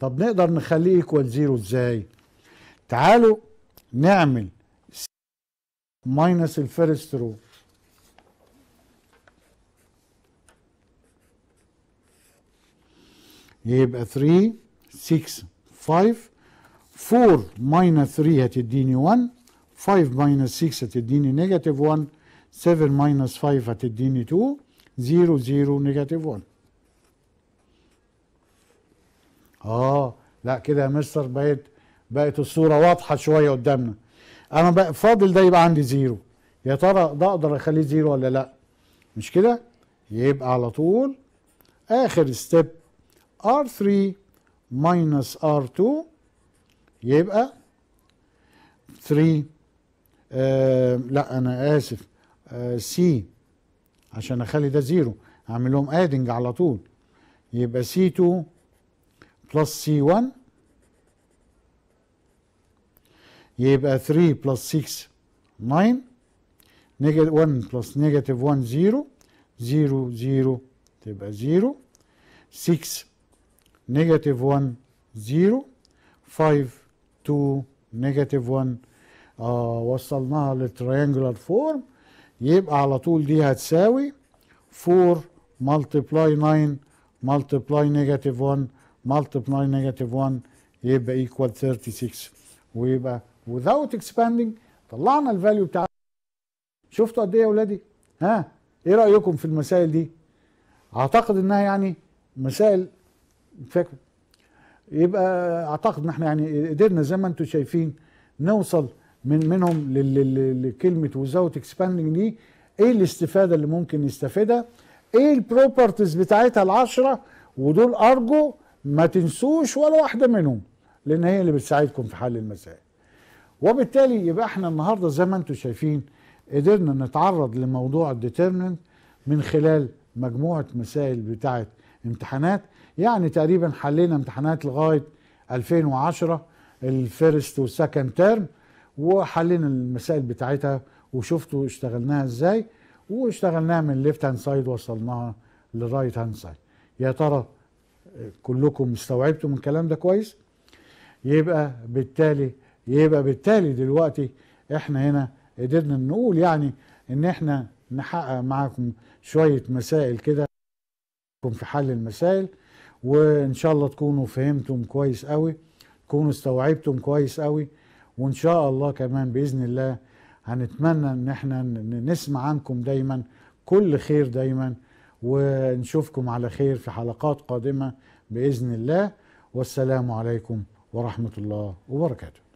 طب نقدر نخليه ايكوال زيرو ازاي تعالوا نعمل ماينس الفيرست رو يبقى 3 6 5 4 ماينس 3 هتديني 1 5 minus 6 هتديني نيجاتيف 1 7 minus 5 هتديني 2 0 0 نيجاتيف 1 اه لا كده يا مستر بقت بقت الصوره واضحه شويه قدامنا انا بقى فاضل ده يبقى عندي 0 يا ترى ده اقدر اخليه 0 ولا لا مش كده يبقى على طول اخر ستيب r3 minus r2 يبقى 3 آه، لا انا اسف سي آه، عشان اخلي ده زيرو اعمل لهم ادنج على طول يبقى سي 2 بلس سي 1 يبقى 3 بلس 6 9 نيجاتيف 1 بلس نيجاتيف 1 0 0 0 تبقى 0 6 نيجاتيف 1 0 5 2 نيجاتيف 1 آه وصلناها للتريانجولار فورم يبقى على طول دي هتساوي 4 ملتبلاي 9 ملتبلاي نيجاتيف 1 ملتبلاي نيجاتيف 1 يبقى ايكوال 36 ويبقى without expanding طلعنا الفاليو بتاع شفتوا قد ايه يا ولادي؟ ها ايه رايكم في المسائل دي؟ اعتقد انها يعني مسائل فاكر يبقى اعتقد ان احنا يعني قدرنا زي ما انتم شايفين نوصل من منهم لكلمه ويزاوت اكسباندنج دي ايه الاستفاده اللي ممكن يستفيدها ايه البروبرتيز بتاعتها العشره ودول ارجو ما تنسوش ولا واحده منهم لان هي اللي بتساعدكم في حل المسائل وبالتالي يبقى احنا النهارده زي ما انتم شايفين قدرنا نتعرض لموضوع الديترمنت من خلال مجموعه مسائل بتاعه امتحانات يعني تقريبا حلينا امتحانات لغايه 2010 الفيرست والسكند تيرم وحلينا المسائل بتاعتها وشفتوا اشتغلناها ازاي واشتغلناها من ليفت هاند سايد وصلناها للرايت هاند سايد يا ترى كلكم استوعبتوا من الكلام ده كويس يبقى بالتالي يبقى بالتالي دلوقتي احنا هنا قدرنا نقول يعني ان احنا نحقق معاكم شويه مسائل كده في حل المسائل وان شاء الله تكونوا فهمتم كويس قوي تكونوا استوعبتم كويس قوي وان شاء الله كمان باذن الله هنتمنى ان احنا نسمع عنكم دايما كل خير دايما ونشوفكم على خير في حلقات قادمه باذن الله والسلام عليكم ورحمه الله وبركاته